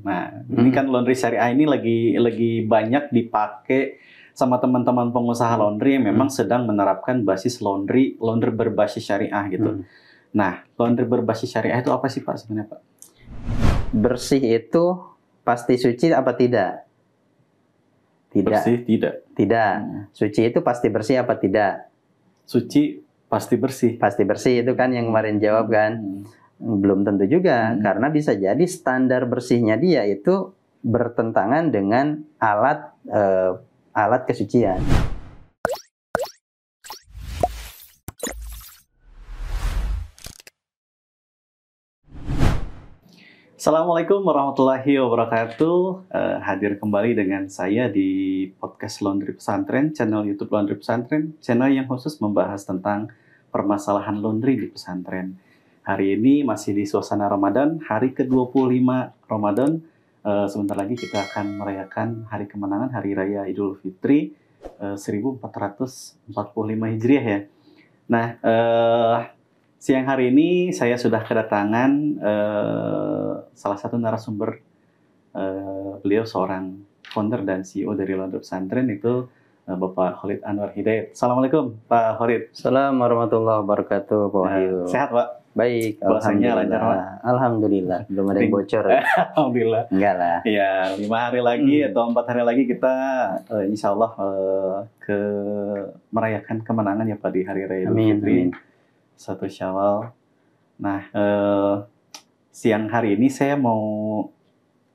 Nah, hmm. ini kan laundry syariah ini lagi lagi banyak dipakai sama teman-teman pengusaha laundry yang memang hmm. sedang menerapkan basis laundry laundry berbasis syariah gitu. Hmm. Nah, laundry berbasis syariah itu apa sih Pak sebenarnya Pak? Bersih itu pasti suci apa tidak? Tidak. Bersih tidak. Tidak. Hmm. Suci itu pasti bersih apa tidak? Suci pasti bersih. Pasti bersih itu kan yang kemarin jawab kan. Hmm. Belum tentu juga, hmm. karena bisa jadi standar bersihnya dia itu bertentangan dengan alat uh, alat kesucian. Assalamualaikum warahmatullahi wabarakatuh. Uh, hadir kembali dengan saya di podcast Laundry Pesantren, channel YouTube Laundry Pesantren, channel yang khusus membahas tentang permasalahan laundry di pesantren. Hari ini masih di suasana Ramadan, hari ke-25 Ramadan. Uh, sebentar lagi kita akan merayakan hari kemenangan Hari Raya Idul Fitri eh, uh, 1445 Hijriah ya. Nah, uh, siang hari ini saya sudah kedatangan uh, salah satu narasumber uh, beliau seorang founder dan CEO dari London Pesantren itu Bapak Khalid Anwar Hidayat. Assalamualaikum Pak Khalid. Assalamualaikum warahmatullahi wabarakatuh Pak nah, Wahyu. Sehat Pak? Baik, bahasanya lancar Alhamdulillah, belum ada yang bocor. alhamdulillah. Enggak lah. Ya, lima hari lagi hmm. atau empat hari lagi kita uh, insya Allah uh, ke merayakan kemenangan ya Pak di hari raya Idul Fitri. Amin. Satu Syawal. Nah, uh, siang hari ini saya mau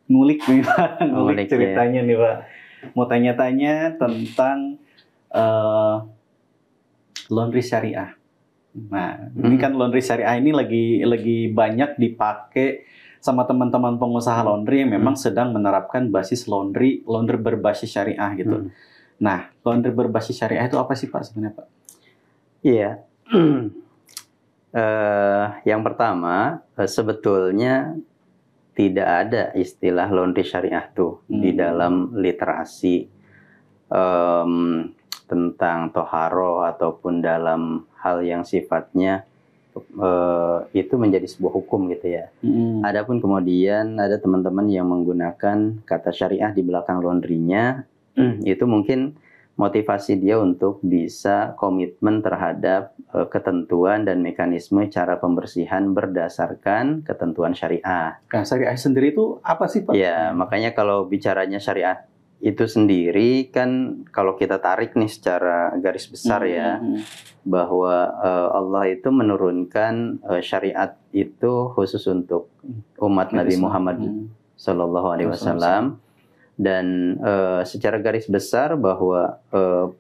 ngulik nih Pak, ngulik, ngulik ya. ceritanya ya. nih Pak. Mau tanya-tanya tentang uh, laundry syariah. Nah, hmm. ini kan laundry syariah ini lagi lagi banyak dipakai sama teman-teman pengusaha laundry yang memang hmm. sedang menerapkan basis laundry laundry berbasis syariah gitu. Hmm. Nah, laundry berbasis syariah itu apa sih Pak sebenarnya Pak? Iya. Yeah. Eh, uh, yang pertama eh, sebetulnya tidak ada istilah laundry syariah tuh hmm. di dalam literasi um, tentang toharo ataupun dalam hal yang sifatnya uh, itu menjadi sebuah hukum gitu ya. Hmm. Adapun kemudian ada teman-teman yang menggunakan kata syariah di belakang laundrynya hmm. itu mungkin motivasi dia untuk bisa komitmen terhadap uh, ketentuan dan mekanisme cara pembersihan berdasarkan ketentuan syariah. Nah, syariah sendiri itu apa sih Pak? Ya, makanya kalau bicaranya syariah itu sendiri kan kalau kita tarik nih secara garis besar mm -hmm. ya bahwa uh, Allah itu menurunkan uh, syariat itu khusus untuk umat Nabi Muhammad mm Shallallahu Alaihi Wasallam dan uh, secara garis besar bahwa uh,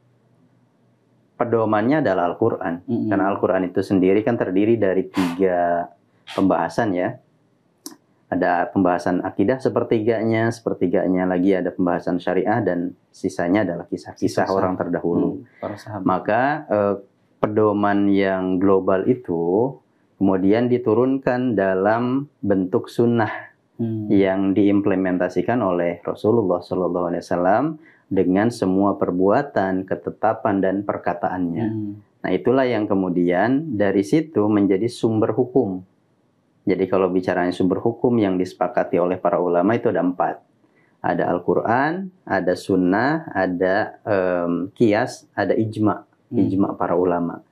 pedomannya adalah Al-Quran mm -hmm. karena Al-Quran itu sendiri kan terdiri dari tiga pembahasan ya ada pembahasan akidah sepertiganya, sepertiganya lagi ada pembahasan syariah dan sisanya adalah kisah-kisah orang terdahulu. Hmm, Maka eh, pedoman yang global itu kemudian diturunkan dalam bentuk sunnah hmm. yang diimplementasikan oleh Rasulullah Shallallahu Alaihi Wasallam dengan semua perbuatan, ketetapan dan perkataannya. Hmm. Nah itulah yang kemudian dari situ menjadi sumber hukum jadi kalau bicaranya sumber hukum yang disepakati oleh para ulama itu ada empat. Ada Al-Quran, ada Sunnah, ada um, Kias, ada Ijma, hmm. Ijma para ulama.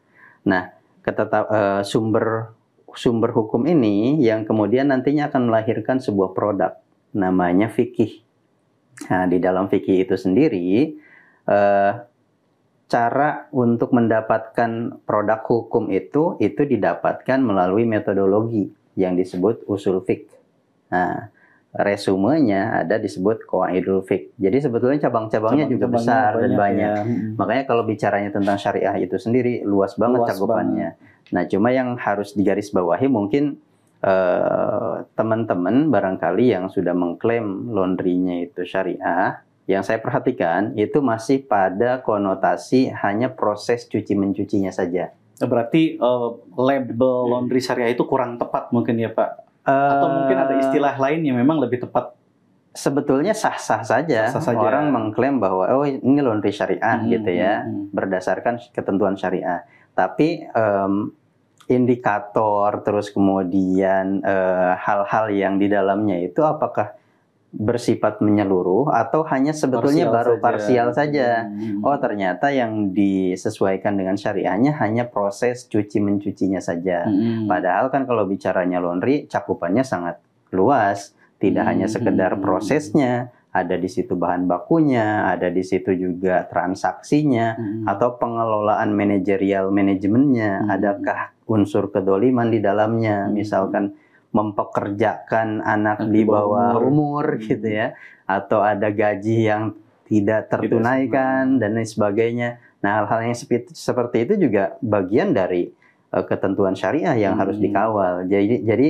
Nah, ketata, uh, sumber sumber hukum ini yang kemudian nantinya akan melahirkan sebuah produk namanya fikih. Nah, di dalam fikih itu sendiri uh, cara untuk mendapatkan produk hukum itu itu didapatkan melalui metodologi yang disebut usul fik. Nah, resumenya ada disebut kawaidul fik. Jadi sebetulnya cabang-cabangnya Cabang juga besar banyak, dan banyak. Ya. Hmm. Makanya kalau bicaranya tentang syariah itu sendiri luas banget luas cakupannya. Banget. Nah, cuma yang harus digarisbawahi mungkin eh, teman-teman barangkali yang sudah mengklaim laundrynya itu syariah, yang saya perhatikan itu masih pada konotasi hanya proses cuci mencucinya saja. Berarti uh, label hmm. laundry syariah itu kurang tepat mungkin ya Pak? Uh, Atau eh, mungkin ada istilah lain yang memang lebih tepat? Sebetulnya sah-sah saja. Sah -sah saja. Orang mengklaim bahwa oh ini laundry syariah hmm, gitu ya, hmm. hmm. berdasarkan ketentuan syariah. Tapi um, indikator terus kemudian eh, hal-hal -hal yang di dalamnya itu apakah bersifat menyeluruh atau hanya sebetulnya parsial baru saja. parsial saja. Hmm. Oh, ternyata yang disesuaikan dengan syariahnya hanya proses cuci mencucinya saja. Hmm. Padahal kan kalau bicaranya laundry cakupannya sangat luas, tidak hmm. hanya sekedar hmm. prosesnya, ada di situ bahan bakunya, ada di situ juga transaksinya hmm. atau pengelolaan manajerial manajemennya, hmm. adakah unsur kedoliman di dalamnya, hmm. misalkan mempekerjakan anak di bawah umur. Hmm. gitu ya atau ada gaji yang tidak tertunaikan tidak dan lain sebagainya. Nah, hal-hal yang seperti itu juga bagian dari uh, ketentuan syariah yang hmm. harus dikawal. Jadi jadi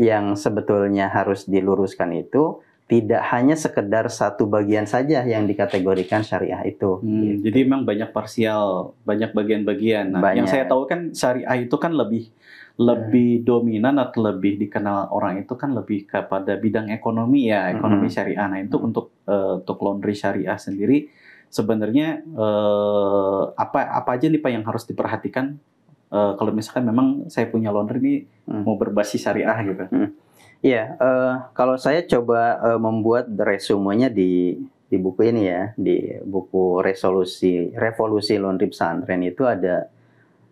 yang sebetulnya harus diluruskan itu tidak hanya sekedar satu bagian saja yang dikategorikan syariah itu. Hmm, gitu. Jadi memang banyak parsial, banyak bagian-bagian. Nah, banyak. yang saya tahu kan syariah itu kan lebih lebih dominan atau lebih dikenal orang itu kan lebih kepada bidang ekonomi ya ekonomi hmm syariah. Nah itu hmm untuk uh, untuk laundry syariah sendiri sebenarnya uh, apa apa aja nih pak yang harus diperhatikan uh, kalau misalkan memang saya punya laundry ini hmm mau berbasis syariah gitu. Mm-hmm. Iya uh, kalau saya coba uh, membuat resumenya di di buku ini ya di buku resolusi revolusi laundry pesantren itu ada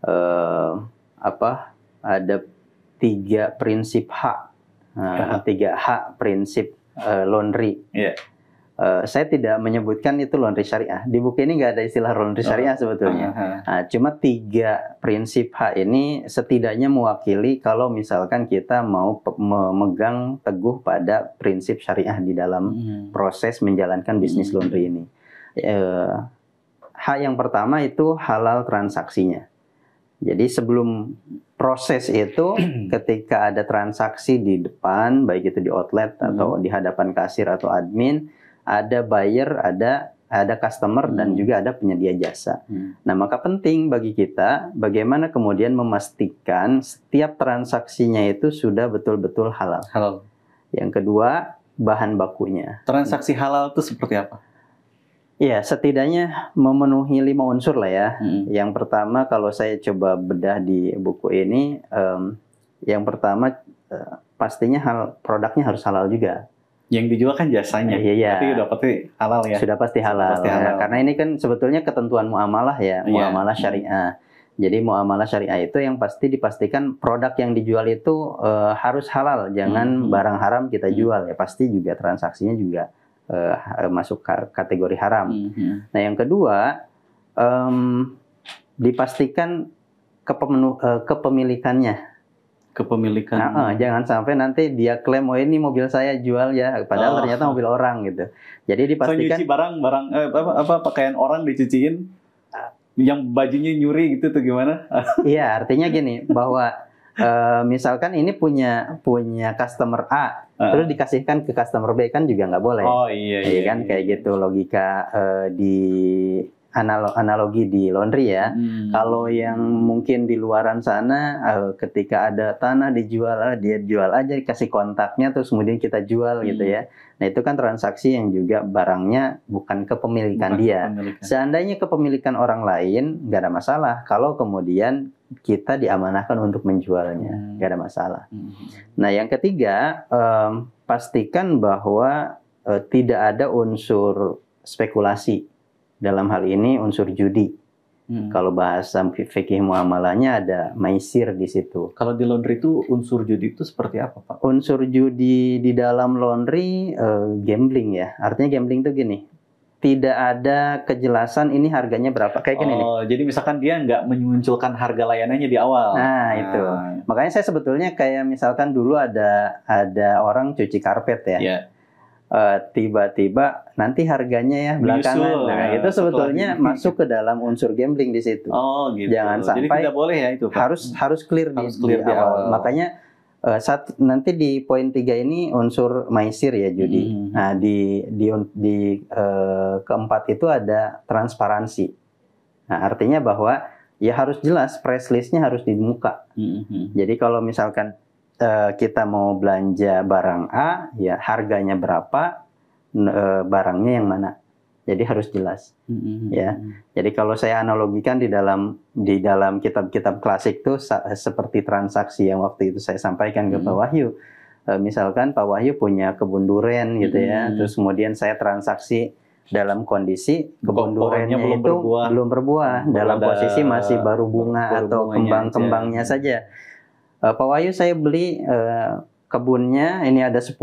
uh, apa ada tiga prinsip hak, uh, tiga hak prinsip uh, laundry. Yeah. Iya. Uh, saya tidak menyebutkan itu laundry syariah. Di buku ini nggak ada istilah laundry oh. syariah oh. sebetulnya. Uh cuma tiga prinsip hak ini setidaknya mewakili kalau misalkan kita mau memegang teguh pada prinsip syariah di dalam hmm. proses menjalankan bisnis hmm. laundry ini. Uh, hak yang pertama itu halal transaksinya. Jadi sebelum proses itu ketika ada transaksi di depan baik itu di outlet hmm. atau di hadapan kasir atau admin, ada buyer, ada ada customer hmm. dan juga ada penyedia jasa. Hmm. Nah, maka penting bagi kita bagaimana kemudian memastikan setiap transaksinya itu sudah betul-betul halal. Halal. Yang kedua, bahan bakunya. Transaksi halal itu seperti apa? Iya, setidaknya memenuhi lima unsur lah ya. Hmm. Yang pertama kalau saya coba bedah di buku ini, um, yang pertama eh, pastinya hal produknya harus halal juga. Yang dijual kan jasanya. Iya, iya. Tapi udah pasti halal ya. Sudah pasti halal. Pasti ya, halal. Ya, karena ini kan sebetulnya ketentuan muamalah ya, iya. muamalah hmm. syariah. Jadi muamalah syariah itu yang pasti dipastikan produk yang dijual itu uh, harus halal, jangan hmm. barang haram kita hmm. jual ya. Pasti juga transaksinya juga uh, masuk kategori haram. Mm -hmm. Nah, yang kedua um, dipastikan kepemenu, uh, kepemilikannya kepemilikan. Nah, uh, jangan sampai nanti dia klaim oh ini mobil saya jual ya, padahal oh. ternyata mobil orang gitu. Jadi dipastikan. So nyuci barang barang eh, apa, apa pakaian orang dicuciin, yang bajunya nyuri gitu tuh gimana? Iya artinya gini bahwa uh, misalkan ini punya punya customer A uh. terus dikasihkan ke customer B kan juga nggak boleh. Oh iya. Iya, iya kan iya. kayak iya, gitu iya. logika uh, di analogi di laundry ya. Hmm. Kalau yang mungkin di luaran sana eh, ketika ada tanah dijual eh, dia jual aja dikasih kontaknya terus kemudian kita jual hmm. gitu ya. Nah, itu kan transaksi yang juga barangnya bukan kepemilikan bukan dia. Kepemilikan. Seandainya kepemilikan orang lain nggak ada masalah kalau kemudian kita diamanahkan untuk menjualnya, hmm. nggak hmm. ada masalah. Hmm. Nah, yang ketiga um, pastikan bahwa eh, tidak ada unsur spekulasi dalam hal ini unsur judi. Hmm. Kalau bahasa fikih muamalahnya ada maisir di situ. Kalau di laundry itu unsur judi itu seperti apa, Pak? Unsur judi di dalam laundry uh, gambling ya. Artinya gambling itu gini, tidak ada kejelasan ini harganya berapa kayak gini oh, nih. jadi misalkan dia nggak menyunculkan harga layanannya di awal nah, nah itu makanya saya sebetulnya kayak misalkan dulu ada ada orang cuci karpet ya yeah. Eh, tiba-tiba uh, nanti harganya ya belakangan. Yusul, nah, ya, itu sebetulnya ini. masuk ke dalam unsur gambling di situ. Oh, gitu. Jangan sampai Jadi tidak boleh ya itu. Pak. Harus harus clear harus di, clear di awal. awal. Makanya uh, saat nanti di poin tiga ini unsur maisir ya judi. Hmm. Nah, di di di uh, keempat itu ada transparansi. Nah, artinya bahwa ya harus jelas press listnya harus di muka. Hmm, hmm. Jadi kalau misalkan Eh, kita mau belanja barang A, ya harganya berapa, eh, barangnya yang mana. Jadi harus jelas, mm -hmm. ya. Jadi kalau saya analogikan di dalam di dalam kitab-kitab klasik itu seperti transaksi yang waktu itu saya sampaikan ke mm -hmm. Pak mm-hmm. Wahyu. e, misalkan Pak Wahyu punya kebun duren gitu ya, mm -hmm. terus kemudian saya transaksi dalam kondisi kebun durennya belum itu berbuah, belum berbuah dalam posisi masih baru bunga atau kembang-kembangnya saja. saja Uh, Pak Wahyu saya beli uh, kebunnya ini ada 10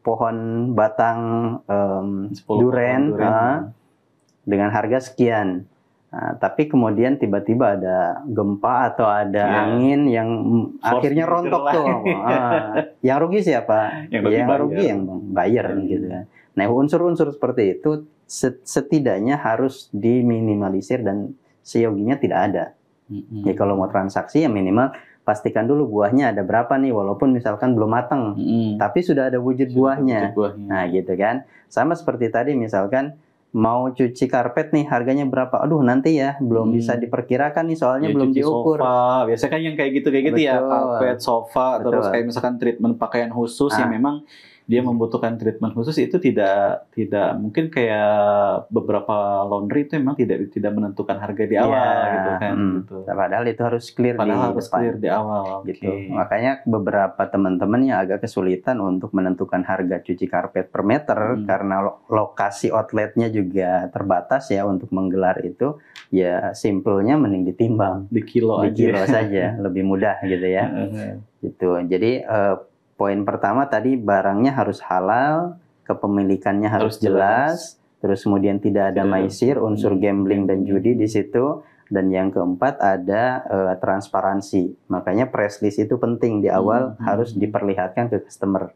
pohon batang um, 10 duren, pohon duren. Uh, eh, dengan harga sekian. uh, tapi kemudian tiba-tiba ada gempa atau ada yeah. angin yang Force akhirnya gitu rontok tuh. uh, yang rugi siapa? Ya, yang, yang bayar. rugi yang bayar yeah. gitu kan. Nah, unsur-unsur seperti itu setidaknya harus diminimalisir dan seyoginya tidak ada. Mm -hmm. Ya kalau mau transaksi ya minimal pastikan dulu buahnya ada berapa nih walaupun misalkan belum matang hmm. tapi sudah ada wujud sudah buahnya. wujud buahnya nah gitu kan sama seperti tadi misalkan mau cuci karpet nih harganya berapa? Aduh nanti ya belum hmm. bisa diperkirakan nih soalnya ya, belum diukur. Sofa, biasanya kan yang kayak gitu kayak gitu Betul. ya karpet, sofa, Betul. terus kayak misalkan treatment pakaian khusus ah. yang memang dia membutuhkan treatment khusus itu tidak tidak mungkin kayak beberapa laundry itu memang tidak tidak menentukan harga di iya, awal yeah. gitu kan hmm. gitu. Padahal itu harus clear Padahal di harus depan. clear di awal gitu. Makanya beberapa teman-teman yang agak kesulitan untuk menentukan harga cuci karpet per meter hmm. karena lo lokasi outletnya juga terbatas ya untuk menggelar itu ya simpelnya mending ditimbang di kilo di kilo saja lebih mudah gitu ya. gitu. Jadi uh, poin pertama tadi barangnya harus halal, kepemilikannya harus, harus jelas, jelas, terus kemudian tidak ada tidak maisir, unsur hmm. gambling dan hmm. judi di situ, dan yang keempat ada uh, transparansi. Makanya press list itu penting di awal hmm. harus diperlihatkan ke customer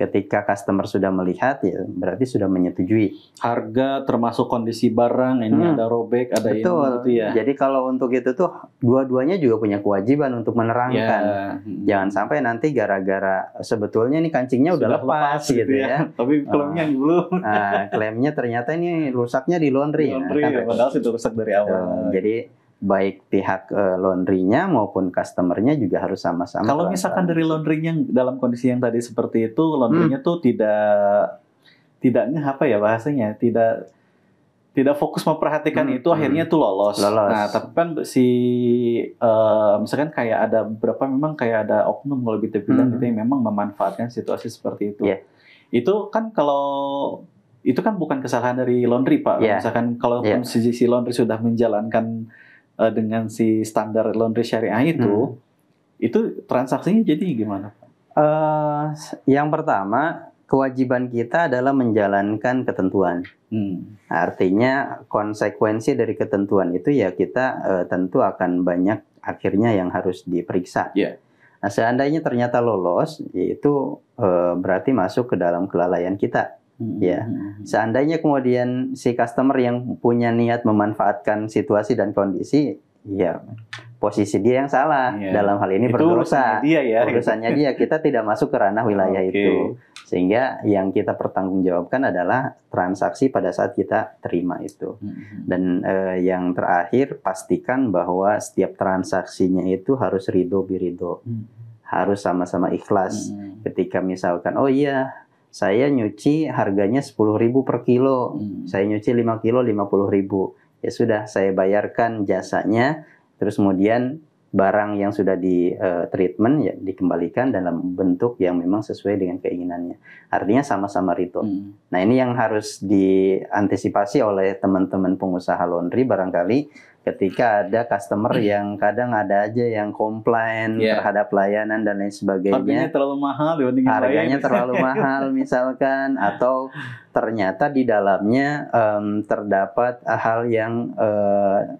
ketika customer sudah melihat ya berarti sudah menyetujui harga termasuk kondisi barang ini hmm. ada robek ada itu. gitu ya jadi kalau untuk itu tuh dua-duanya juga punya kewajiban untuk menerangkan yeah. jangan sampai nanti gara-gara sebetulnya ini kancingnya sudah udah lepas, lepas gitu, gitu ya, ya. tapi klaimnya belum ah. nah, klaimnya ternyata ini rusaknya di laundry, di laundry ya. ya, padahal sudah rusak dari awal jadi baik pihak uh, laundrynya maupun customernya juga harus sama-sama. Kalau misalkan dari laundrynya dalam kondisi yang tadi seperti itu, laundrynya hmm. tuh tidak tidaknya apa ya bahasanya tidak tidak fokus memperhatikan hmm. itu akhirnya hmm. tuh lolos. lolos. Nah tapi kan si uh, misalkan kayak ada beberapa memang kayak ada oknum kalau lebih terbilang hmm. gitu yang memang memanfaatkan situasi seperti itu. Yeah. Itu kan kalau itu kan bukan kesalahan dari laundry pak. Yeah. Misalkan kalau yeah. si laundry sudah menjalankan uh, dengan si standar laundry syariah itu, hmm. itu transaksinya jadi gimana? Uh, yang pertama kewajiban kita adalah menjalankan ketentuan. Hmm. Artinya konsekuensi dari ketentuan itu ya kita uh, tentu akan banyak akhirnya yang harus diperiksa. Yeah. Nah, seandainya ternyata lolos, itu e, berarti masuk ke dalam kelalaian kita. Ya, seandainya kemudian si customer yang punya niat memanfaatkan situasi dan kondisi, ya posisi dia yang salah yeah. dalam hal ini perusahaan dia ya. Urusannya dia, kita tidak masuk ke ranah wilayah okay. itu. Sehingga yang kita pertanggungjawabkan adalah transaksi pada saat kita terima itu. Dan eh, yang terakhir pastikan bahwa setiap transaksinya itu harus ridho birido. Harus sama-sama ikhlas. Ketika misalkan oh iya saya nyuci harganya 10.000 per kilo. Hmm. Saya nyuci 5 kilo 50.000. Ya sudah, saya bayarkan jasanya. Terus kemudian barang yang sudah di uh, treatment ya dikembalikan dalam bentuk yang memang sesuai dengan keinginannya. Artinya sama-sama return. Hmm. Nah, ini yang harus diantisipasi oleh teman-teman pengusaha laundry barangkali ketika ada customer hmm. yang kadang ada aja yang komplain yeah. terhadap layanan dan lain sebagainya. Harganya terlalu mahal ya Harganya terlalu mahal misalkan atau ternyata di dalamnya um, terdapat hal yang uh,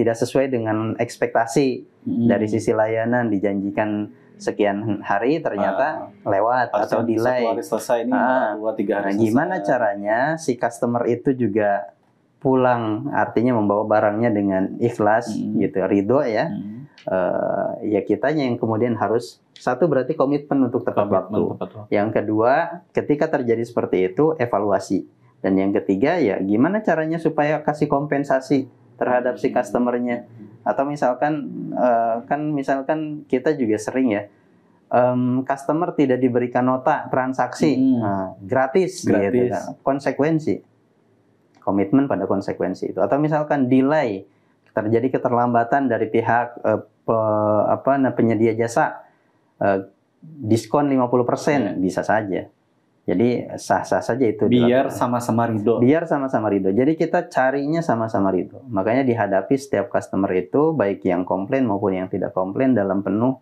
tidak sesuai dengan ekspektasi hmm. dari sisi layanan dijanjikan sekian hari ternyata uh, lewat atau delay. selesai ini, uh, dua tiga hari. Nah, gimana caranya si customer itu juga pulang, artinya membawa barangnya dengan ikhlas, hmm. gitu, ridho ya. Hmm. Uh, ya kitanya yang kemudian harus satu berarti komitmen untuk tepat komitmen waktu. Tepat waktu. Yang kedua, ketika terjadi seperti itu evaluasi. Dan yang ketiga ya gimana caranya supaya kasih kompensasi terhadap si hmm. customernya atau misalkan uh, kan misalkan kita juga sering ya um, customer tidak diberikan nota transaksi hmm. uh, nah, gratis, gratis gitu kan. konsekuensi komitmen pada konsekuensi itu atau misalkan delay terjadi keterlambatan dari pihak uh, pe, apa penyedia jasa uh, diskon 50% hmm. bisa saja jadi sah-sah saja itu. Biar sama-sama ridho. Biar sama-sama ridho. Jadi kita carinya sama-sama ridho. Makanya dihadapi setiap customer itu baik yang komplain maupun yang tidak komplain dalam penuh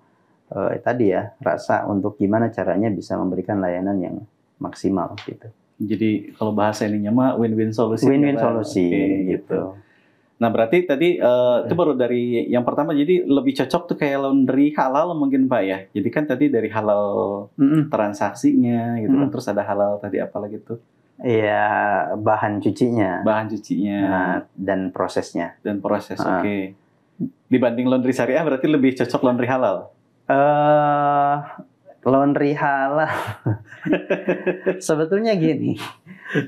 eh, tadi ya rasa untuk gimana caranya bisa memberikan layanan yang maksimal gitu. Jadi kalau bahasa ininya mah win-win solusi. Win-win iya kan? solusi okay, gitu. gitu. Nah berarti tadi uh, ya. itu eh. baru dari yang pertama jadi lebih cocok tuh kayak laundry halal mungkin pak ya. Jadi kan tadi dari halal mm -mm. transaksinya gitu mm kan terus ada halal tadi apalagi lagi tuh? Iya bahan cucinya. Bahan cucinya. Nah, dan prosesnya. Dan proses uh. oke. Okay. Dibanding laundry syariah berarti lebih cocok laundry halal. Eh uh, laundry halal. Sebetulnya gini.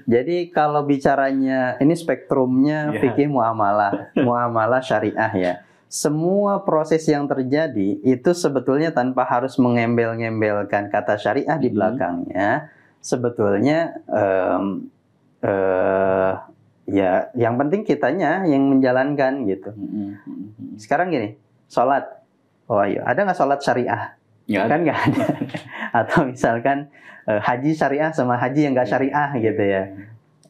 Jadi kalau bicaranya ini spektrumnya yeah. muamalah, muamalah syariah ya. Semua proses yang terjadi itu sebetulnya tanpa harus mengembel-ngembelkan kata syariah di hmm. belakangnya. Sebetulnya um, uh, ya yang penting kitanya yang menjalankan gitu. Hmm, hmm, Sekarang gini, sholat. Oh iya, ada nggak sholat syariah? Iya. kan nggak ada. Atau misalkan eh, haji syariah sama haji yang nggak iya. syariah gitu ya.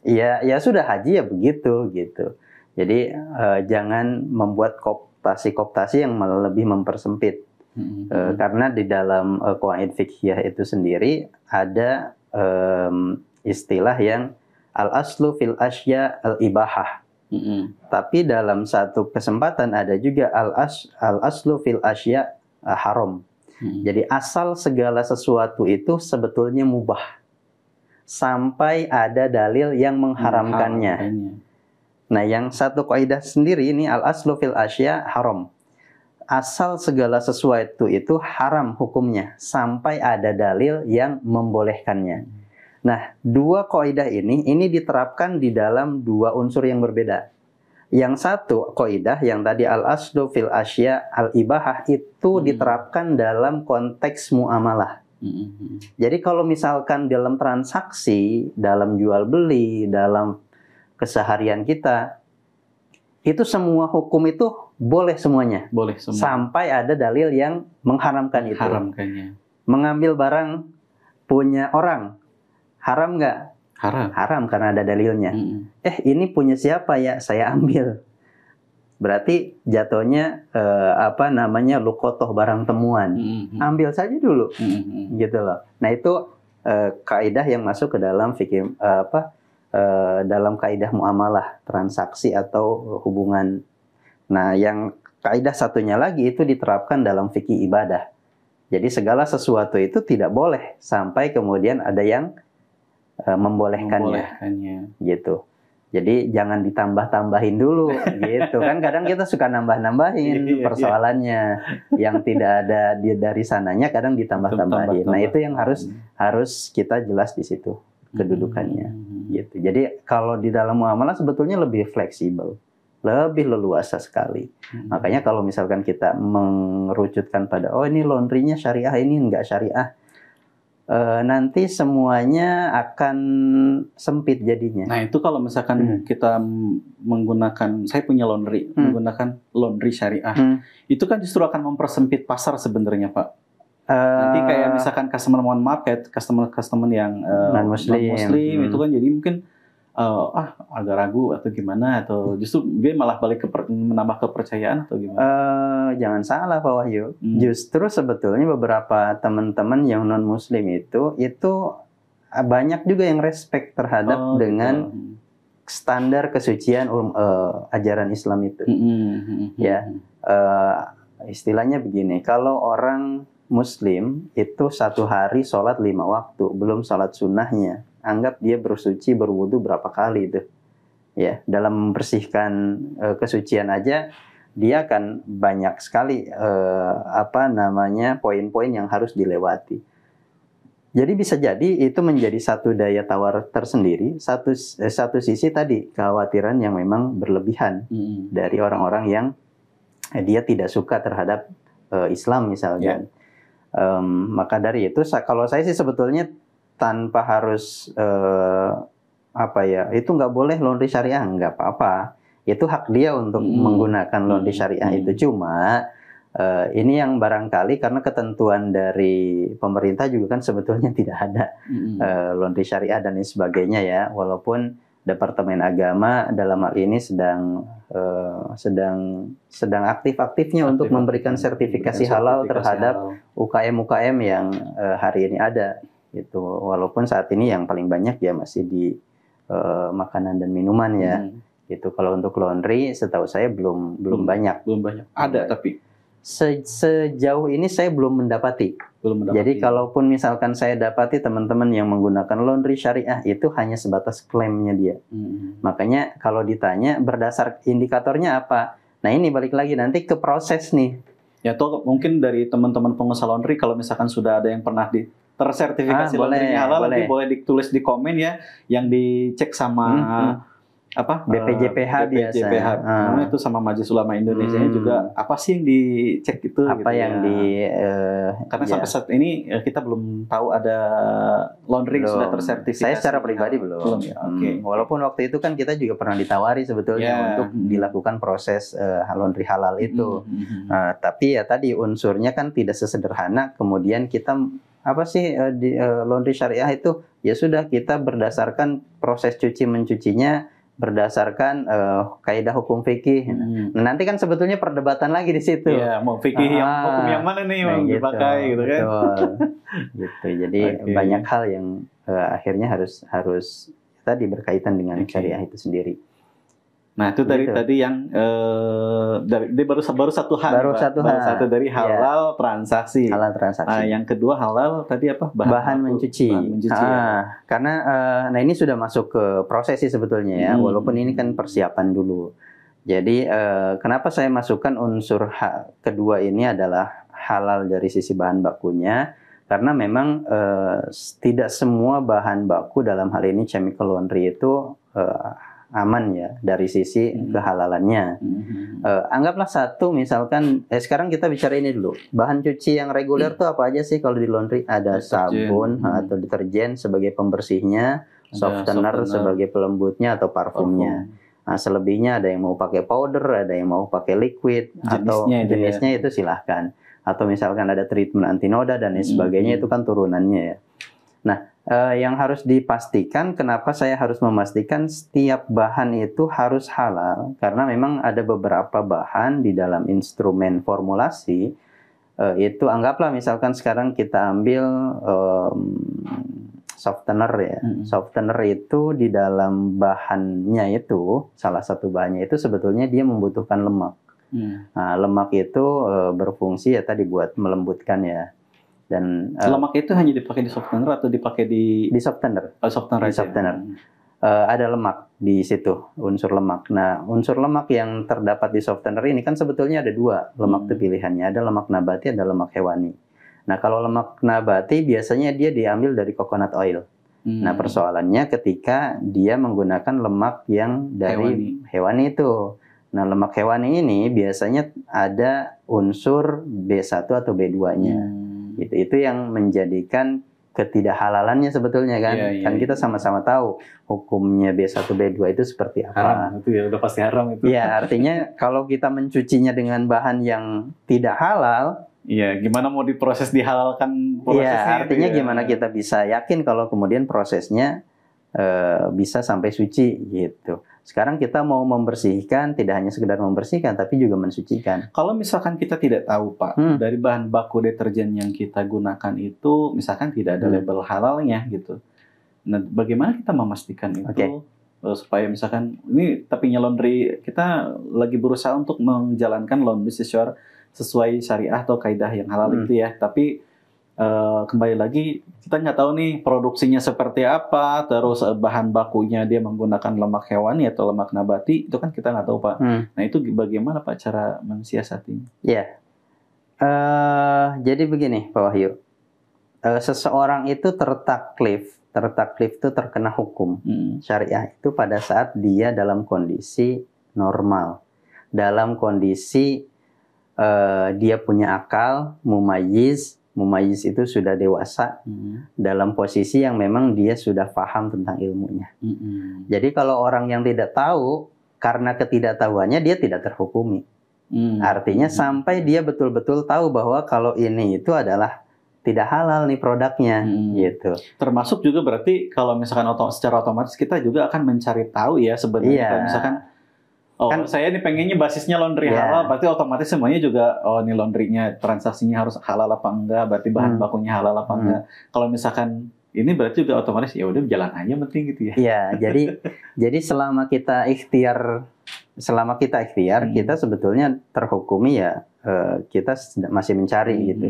Ya ya sudah haji ya begitu gitu. Jadi eh, jangan membuat koptasi-koptasi yang malah lebih mempersempit. -hmm. karena di dalam eh, kuaid fikhiyah itu sendiri ada istilah yang al aslu fil asya al ibahah. Mm -hmm. Tapi dalam satu kesempatan ada juga al as al aslu fil asya haram. Hmm. Jadi asal segala sesuatu itu sebetulnya mubah sampai ada dalil yang mengharamkannya. Nah, yang satu kaidah sendiri ini al aslu fil asya haram. Asal segala sesuatu itu haram hukumnya sampai ada dalil yang membolehkannya. Hmm. Nah, dua kaidah ini ini diterapkan di dalam dua unsur yang berbeda. Yang satu, koidah yang tadi al-aslu fil asya al-ibahah itu hmm. diterapkan dalam konteks muamalah. Hmm. Jadi kalau misalkan dalam transaksi, dalam jual beli, dalam keseharian kita, itu semua hukum itu boleh semuanya. Boleh semua. Sampai ada dalil yang mengharamkan itu. Haramkannya. Mengambil barang punya orang, haram nggak? haram. Haram karena ada dalilnya. Hmm. Eh ini punya siapa ya? Saya ambil. Berarti jatuhnya eh, apa namanya lukotoh barang temuan. Hmm. Ambil saja dulu. Hmm. Gitu loh. Nah itu eh, kaidah yang masuk ke dalam fikih eh, apa eh, dalam kaidah muamalah transaksi atau hubungan. Nah yang kaidah satunya lagi itu diterapkan dalam fikih ibadah. Jadi segala sesuatu itu tidak boleh sampai kemudian ada yang Eh, membolehkannya, membolehkannya gitu jadi jangan ditambah-tambahin dulu gitu kan kadang kita suka nambah-nambahin iya, iya, iya. persoalannya yang tidak ada di dari sananya kadang ditambah-tambahin. Nah, itu yang harus harus kita jelas di situ kedudukannya hmm. gitu. Jadi kalau di dalam muamalah sebetulnya lebih fleksibel, lebih leluasa sekali. Hmm. Makanya kalau misalkan kita mengerucutkan pada oh ini laundrynya syariah ini enggak syariah e, nanti semuanya akan sempit jadinya. Nah itu kalau misalkan hmm. kita menggunakan, saya punya laundry, hmm. menggunakan laundry syariah, hmm. itu kan justru akan mempersempit pasar sebenarnya Pak. Uh, Nanti kayak misalkan customer mohon market, customer customer yang uh, eh, non muslim, non -muslim hmm. itu kan jadi mungkin uh, ah agak ragu atau gimana atau justru dia malah balik ke menambah kepercayaan atau gimana? Uh, jangan salah Pak Wahyu. Hmm. Justru sebetulnya beberapa teman-teman yang non muslim itu itu eh, banyak juga yang respect terhadap oh, gitu. dengan standar kesucian um, uh, ajaran Islam itu. Hmm, hmm, hmm, hmm ya. Uh, istilahnya begini, kalau orang Muslim itu satu hari sholat lima waktu, belum sholat sunnahnya anggap dia bersuci berwudu berapa kali itu ya dalam membersihkan e, kesucian aja dia akan banyak sekali e, apa namanya poin-poin yang harus dilewati. Jadi bisa jadi itu menjadi satu daya tawar tersendiri, satu eh, satu sisi tadi kekhawatiran yang memang berlebihan hmm. dari orang-orang yang eh, dia tidak suka terhadap eh, Islam misalnya. Yeah. Ya. Um, maka dari itu kalau saya sih sebetulnya tanpa harus uh, apa ya itu nggak boleh laundry syariah nggak apa-apa itu hak dia untuk hmm. menggunakan laundry hmm. syariah hmm. itu cuma uh, ini yang barangkali karena ketentuan dari pemerintah juga kan sebetulnya tidak ada hmm. uh, laundry syariah dan lain sebagainya ya walaupun Departemen Agama dalam hal ini sedang uh, sedang sedang aktif-aktifnya untuk memberikan ya, sertifikasi, sertifikasi halal terhadap UKM-UKM yang uh, hari ini ada gitu walaupun saat ini yang paling banyak ya masih di uh, makanan dan minuman ya hmm. gitu kalau untuk laundry setahu saya belum belum, belum banyak belum banyak ada tapi Se sejauh ini saya belum mendapati. Belum mendapati. Jadi kalaupun misalkan saya dapati teman-teman yang menggunakan laundry syariah itu hanya sebatas klaimnya dia. Hmm. Makanya kalau ditanya berdasar indikatornya apa? Nah ini balik lagi nanti ke proses nih. Ya toh mungkin dari teman-teman pengusaha laundry kalau misalkan sudah ada yang pernah di tersertifikasi ah, laundrynya halal boleh. nanti boleh ditulis di komen ya yang dicek sama hmm. hmm. apa BPJPH, eh, BPJPH biasa BPJPH ah. itu sama Majelis Ulama Indonesia hmm. juga apa sih yang dicek itu apa gitu yang ya. di uh, karena ya. sampai saat ini eh, kita belum tahu ada laundry belum. sudah tersertifikasi saya secara pribadi ah, belum, belum ya? hmm. okay. walaupun waktu itu kan kita juga pernah ditawari sebetulnya yeah. untuk hmm. dilakukan proses uh, laundry halal itu hmm. uh, tapi ya tadi unsurnya kan tidak sesederhana kemudian kita apa sih uh, di, uh, laundry syariah itu ya sudah kita berdasarkan proses cuci mencucinya berdasarkan uh, kaidah hukum fikih. Hmm. Nah, nanti kan sebetulnya perdebatan lagi di situ. Iya, mau fikih ah, yang hukum yang mana nih nah, yang gitu, dipakai gitu kan. gitu. Jadi okay. banyak hal yang uh, akhirnya harus harus tadi berkaitan dengan okay. syariah itu sendiri. Nah itu dari gitu. tadi yang uh, dari baru baru satu hal baru satu baru hal satu dari iya. halal ya. transaksi halal transaksi Nah, yang kedua halal tadi apa bahan, bahan aku, mencuci bahan mencuci ya. ah, ya. karena uh, nah ini sudah masuk ke proses sih sebetulnya ya hmm. walaupun ini kan persiapan dulu jadi uh, kenapa saya masukkan unsur hak kedua ini adalah halal dari sisi bahan bakunya karena memang uh, tidak semua bahan baku dalam hal ini chemical laundry itu uh, aman ya dari sisi hmm. kehalalannya. Hmm. Uh, anggaplah satu misalkan eh sekarang kita bicara ini dulu. Bahan cuci yang reguler hmm. tuh apa aja sih kalau di laundry? Ada deterjen. sabun hmm. atau deterjen sebagai pembersihnya, softener, softener sebagai pelembutnya atau parfumnya. Parfum. Nah, selebihnya ada yang mau pakai powder, ada yang mau pakai liquid jenisnya atau jenisnya ya. itu silahkan. Atau misalkan ada treatment antinoda dan lain hmm, sebagainya hmm. itu kan turunannya ya. Nah, uh, yang harus dipastikan kenapa saya harus memastikan setiap bahan itu harus halal karena memang ada beberapa bahan di dalam instrumen formulasi uh, itu anggaplah misalkan sekarang kita ambil um, softener ya hmm. softener itu di dalam bahannya itu salah satu bahannya itu sebetulnya dia membutuhkan lemak hmm. nah, lemak itu uh, berfungsi ya tadi buat melembutkan ya dan uh, lemak itu hanya dipakai di softener atau dipakai di di softener oh, softener di softener ya. uh, ada lemak di situ unsur lemak nah unsur lemak yang terdapat di softener ini kan sebetulnya ada dua lemak hmm. pilihannya ada lemak nabati ada lemak hewani nah kalau lemak nabati biasanya dia diambil dari coconut oil hmm. nah persoalannya ketika dia menggunakan lemak yang dari hewani, hewani itu Nah, lemak hewani ini biasanya ada unsur B1 atau B2-nya. Hmm gitu itu yang menjadikan ketidakhalalannya sebetulnya kan yeah, yeah, kan kita iya. sama-sama tahu hukumnya B1 B2 itu seperti apa haram itu ya udah pasti haram itu ya artinya kalau kita mencucinya dengan bahan yang tidak halal Iya, gimana mau diproses dihalalkan prosesnya? Iya, artinya ya. gimana kita bisa yakin kalau kemudian prosesnya e, bisa sampai suci gitu. Sekarang kita mau membersihkan, tidak hanya sekedar membersihkan, tapi juga mensucikan. Kalau misalkan kita tidak tahu, Pak, hmm. dari bahan baku deterjen yang kita gunakan itu, misalkan tidak ada hmm. label halalnya gitu. Nah, bagaimana kita memastikan itu okay. Eh, supaya misalkan ini tapinya laundry kita lagi berusaha untuk menjalankan laundry sesuai sesuai syariah atau kaidah yang halal hmm. itu ya, tapi Eh, kembali lagi kita nggak tahu nih produksinya seperti apa terus eh, bahan bakunya dia menggunakan lemak hewani atau lemak nabati itu kan kita nggak tahu pak hmm. nah itu bagaimana pak cara mensiasatinya ya yeah. uh, jadi begini pak Wahyu uh, seseorang itu tertaklif tertaklif itu terkena hukum hmm. syariah itu pada saat dia dalam kondisi normal dalam kondisi uh, dia punya akal mumayyiz Mumayyiz itu sudah dewasa hmm. dalam posisi yang memang dia sudah paham tentang ilmunya. Hmm. Jadi kalau orang yang tidak tahu karena ketidaktahuannya dia tidak terhukumi. Hmm. Artinya hmm. sampai dia betul-betul tahu bahwa kalau ini itu adalah tidak halal nih produknya hmm. gitu. Termasuk juga berarti kalau misalkan secara otomatis kita juga akan mencari tahu ya sebenarnya yeah. misalkan Oh, kan saya ini pengennya basisnya laundry yeah. halal, berarti otomatis semuanya juga oh ini laundrynya transaksinya harus halal apa enggak, berarti bahan hmm. bakunya halal apa hmm. enggak. Kalau misalkan ini berarti juga otomatis ya udah jalan aja penting gitu ya. Iya, jadi jadi selama kita ikhtiar selama kita ikhtiar, hmm. kita sebetulnya terhukumi ya eh, kita masih mencari hmm. gitu.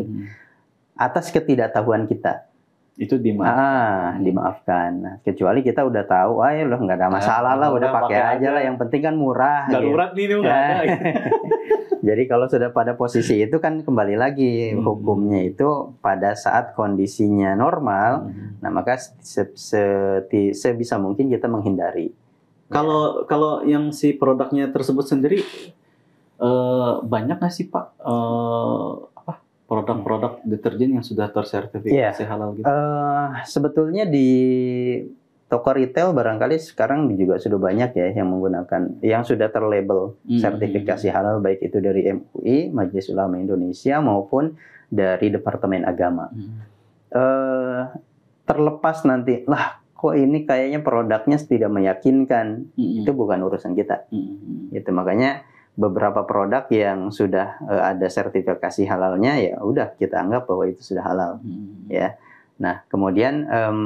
Atas ketidaktahuan kita itu dimaafkan. Ah, dimaafkan. Nah, kecuali kita udah tahu, ah ya udah nggak ada masalah nah, lah, ah, udah pakai aja, aja lah. Yang penting kan murah. Darurat gitu. nih nah. ada. Jadi kalau sudah pada posisi itu kan kembali lagi hmm. hukumnya itu pada saat kondisinya normal, hmm. nah maka -se -se sebisa mungkin kita menghindari. Kalau ya. kalau yang si produknya tersebut sendiri uh, banyak nggak sih Pak? Uh, produk-produk deterjen yang sudah tersertifikasi yeah. halal gitu? Uh, sebetulnya di toko retail barangkali sekarang juga sudah banyak ya yang menggunakan yang sudah terlabel mm -hmm. sertifikasi hmm, hmm. halal baik itu dari MUI, Majelis Ulama Indonesia maupun dari Departemen Agama. Mm -hmm. uh, terlepas nanti lah kok ini kayaknya produknya tidak meyakinkan, mm -hmm. itu bukan urusan kita. Mm -hmm. hmm itu makanya beberapa produk yang sudah uh, ada sertifikasi halalnya ya udah kita anggap bahwa itu sudah halal hmm. ya nah kemudian um,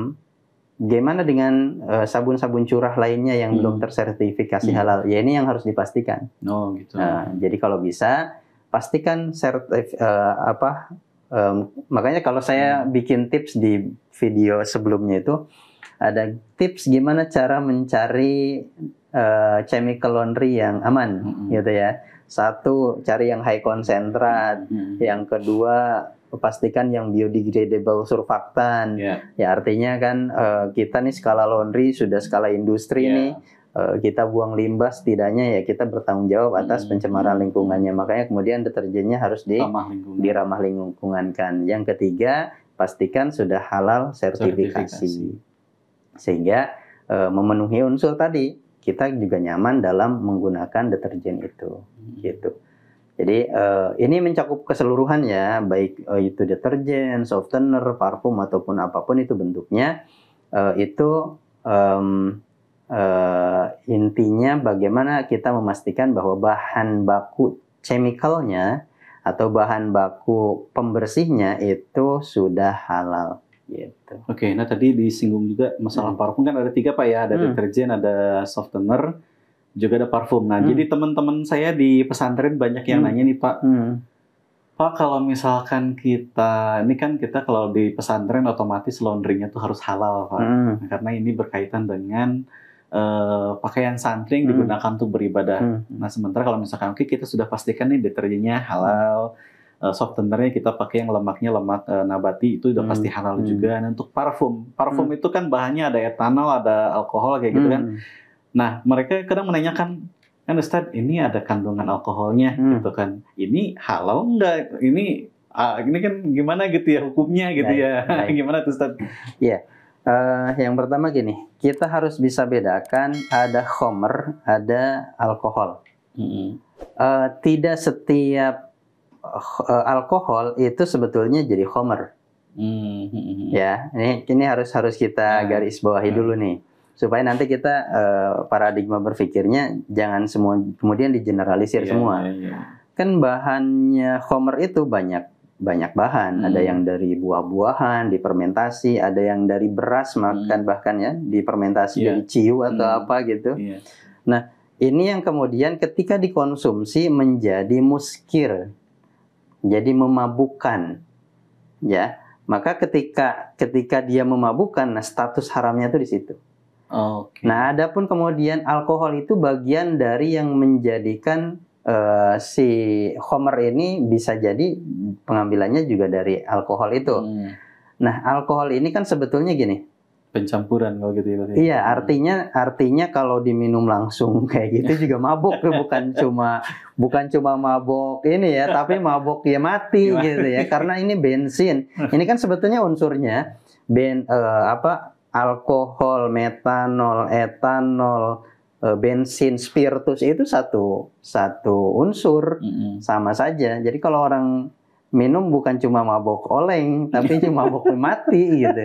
gimana dengan eh, sabun-sabun uh, curah lainnya yang hmm. belum tersertifikasi hmm. halal ya ini yang harus dipastikan oh gitu nah, jadi kalau bisa pastikan sertif uh, apa um, makanya kalau saya hmm. bikin tips di video sebelumnya itu ada tips gimana cara mencari uh, chemical laundry yang aman mm-hmm. gitu ya. Satu cari yang high konsentrat, mm-hmm. yang kedua pastikan yang biodegradable surfaktan. Yeah. Ya artinya kan uh, kita nih skala laundry sudah skala industri yeah. nih eh, kita buang limbah setidaknya ya kita bertanggung jawab atas hmm. pencemaran lingkungannya. Makanya kemudian deterjennya harus di ramah lingkungan. diramah lingkungan kan. Yang ketiga pastikan sudah halal sertifikasi. sertifikasi. Sehingga uh, memenuhi unsur tadi kita juga nyaman dalam menggunakan deterjen itu hmm. gitu. Jadi uh, ini mencakup keseluruhan ya, baik uh, itu deterjen, softener, parfum ataupun apapun itu bentuknya. Uh, itu um, uh, intinya bagaimana kita memastikan bahwa bahan baku chemicalnya atau bahan baku pembersihnya itu sudah halal. Gitu. Oke, okay, nah tadi disinggung juga masalah hmm. parfum kan ada tiga pak ya, ada hmm. deterjen, ada softener, juga ada parfum. Nah, hmm. jadi teman-teman saya di pesantren banyak yang hmm. nanya nih pak, hmm. pak kalau misalkan kita, ini kan kita kalau di pesantren otomatis laundrynya tuh harus halal pak, hmm. Nah, karena ini berkaitan dengan Uh, pakaian santri yang hmm. digunakan hmm. untuk beribadah. Hmm. Nah, sementara kalau misalkan oke okay, kita sudah pastikan nih deterjennya halal, uh, eh, softenernya kita pakai yang lemaknya lemak uh, nabati itu udah hmm. pasti halal hmm. juga. Dan untuk parfum, parfum hmm. itu kan bahannya ada etanol, ada alkohol kayak gitu kan. Hmm. Nah, mereka kadang menanyakan kan Ustadz ini ada kandungan alkoholnya hmm. gitu kan. Ini halal enggak? Ini uh, ini kan gimana gitu ya hukumnya gitu baik, ya. Baik. gimana tuh Ustadz? Iya. Yeah. Uh, yang pertama gini, kita harus bisa bedakan ada homer, ada alkohol. Mm -hmm. uh, tidak setiap Eh, alkohol itu sebetulnya jadi homer. Hmm, hmm, hmm. Ya, ini ini harus harus kita nah, garis bawahi hmm. dulu nih supaya nanti kita uh, paradigma berpikirnya jangan semua kemudian digeneralisir yeah, semua. Yeah, yeah. Kan bahannya homer itu banyak banyak bahan, hmm. ada yang dari buah-buahan, dipermentasi, ada yang dari beras hmm. makan hmm. bahkan ya dipermentasi yeah. dari ciu atau hmm. apa gitu. Yeah. Nah, ini yang kemudian ketika dikonsumsi menjadi muskir jadi memabukan, ya maka ketika ketika dia memabukan, nah status haramnya itu di situ oh, okay. nah adapun kemudian alkohol itu bagian dari yang menjadikan uh, si homer ini bisa jadi pengambilannya juga dari alkohol itu hmm. nah alkohol ini kan sebetulnya gini pencampuran kalau gitu ya, ya Iya, artinya artinya kalau diminum langsung kayak gitu iya. juga mabuk ya. bukan cuma bukan cuma mabuk ini ya, tapi mabuk ya mati iya. gitu ya karena ini bensin. Ini kan sebetulnya unsurnya ben uh, apa alkohol, metanol, etanol, uh, bensin, spiritus itu satu satu unsur mm -hmm. sama saja. Jadi kalau orang minum bukan cuma mabok oleng tapi cuma mabok mati gitu.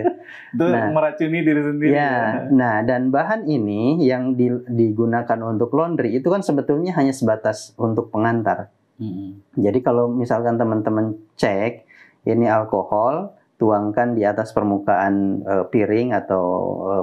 Itu nah, meracuni diri sendiri. Ya, ya. Nah, dan bahan ini yang digunakan untuk laundry itu kan sebetulnya hanya sebatas untuk pengantar. Hmm. Jadi kalau misalkan teman-teman cek ini alkohol tuangkan di atas permukaan e, piring atau e,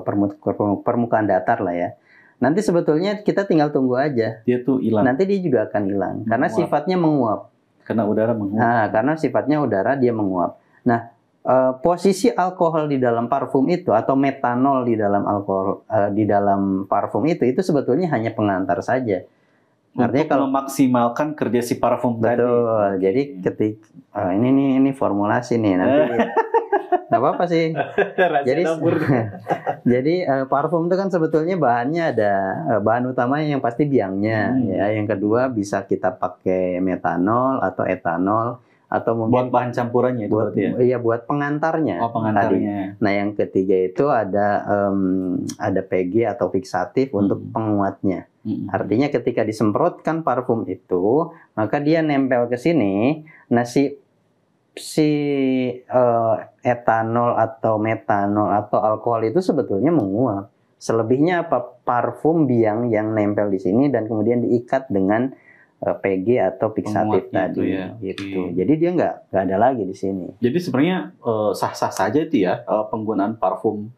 permukaan datar lah ya. Nanti sebetulnya kita tinggal tunggu aja. Dia tuh hilang. Nanti dia juga akan hilang karena sifatnya menguap. Karena udara menguap. Nah, karena sifatnya udara dia menguap. Nah, eh, posisi alkohol di dalam parfum itu atau metanol di dalam alkohol eh, di dalam parfum itu itu sebetulnya hanya pengantar saja. Untuk Artinya kalau memaksimalkan kerja si parfum betul, tadi. Betul. Jadi ketik oh, ini nih ini formulasi nih nanti. Enggak apa-apa sih. Jadi Jadi uh, parfum itu kan sebetulnya bahannya ada uh, bahan utamanya yang pasti biangnya hmm. ya. Yang kedua bisa kita pakai metanol atau etanol atau membuat buat bahan campurannya itu buat, ya. Iya, buat pengantarnya. Oh, pengantarnya. Tadi. Nah, yang ketiga itu ada um, ada PG atau fiksatif hmm. untuk penguatnya. Hmm. Artinya ketika disemprotkan parfum itu, maka dia nempel ke sini. Nah, si si uh, etanol atau metanol atau alkohol itu sebetulnya menguap. Selebihnya apa? Parfum biang yang nempel di sini dan kemudian diikat dengan uh, eh, PG atau fixatif tadi. Ya. gitu. Hmm. Jadi dia nggak nggak ada lagi di sini. Jadi sebenarnya sah eh, sah-sah saja itu ya uh, penggunaan parfum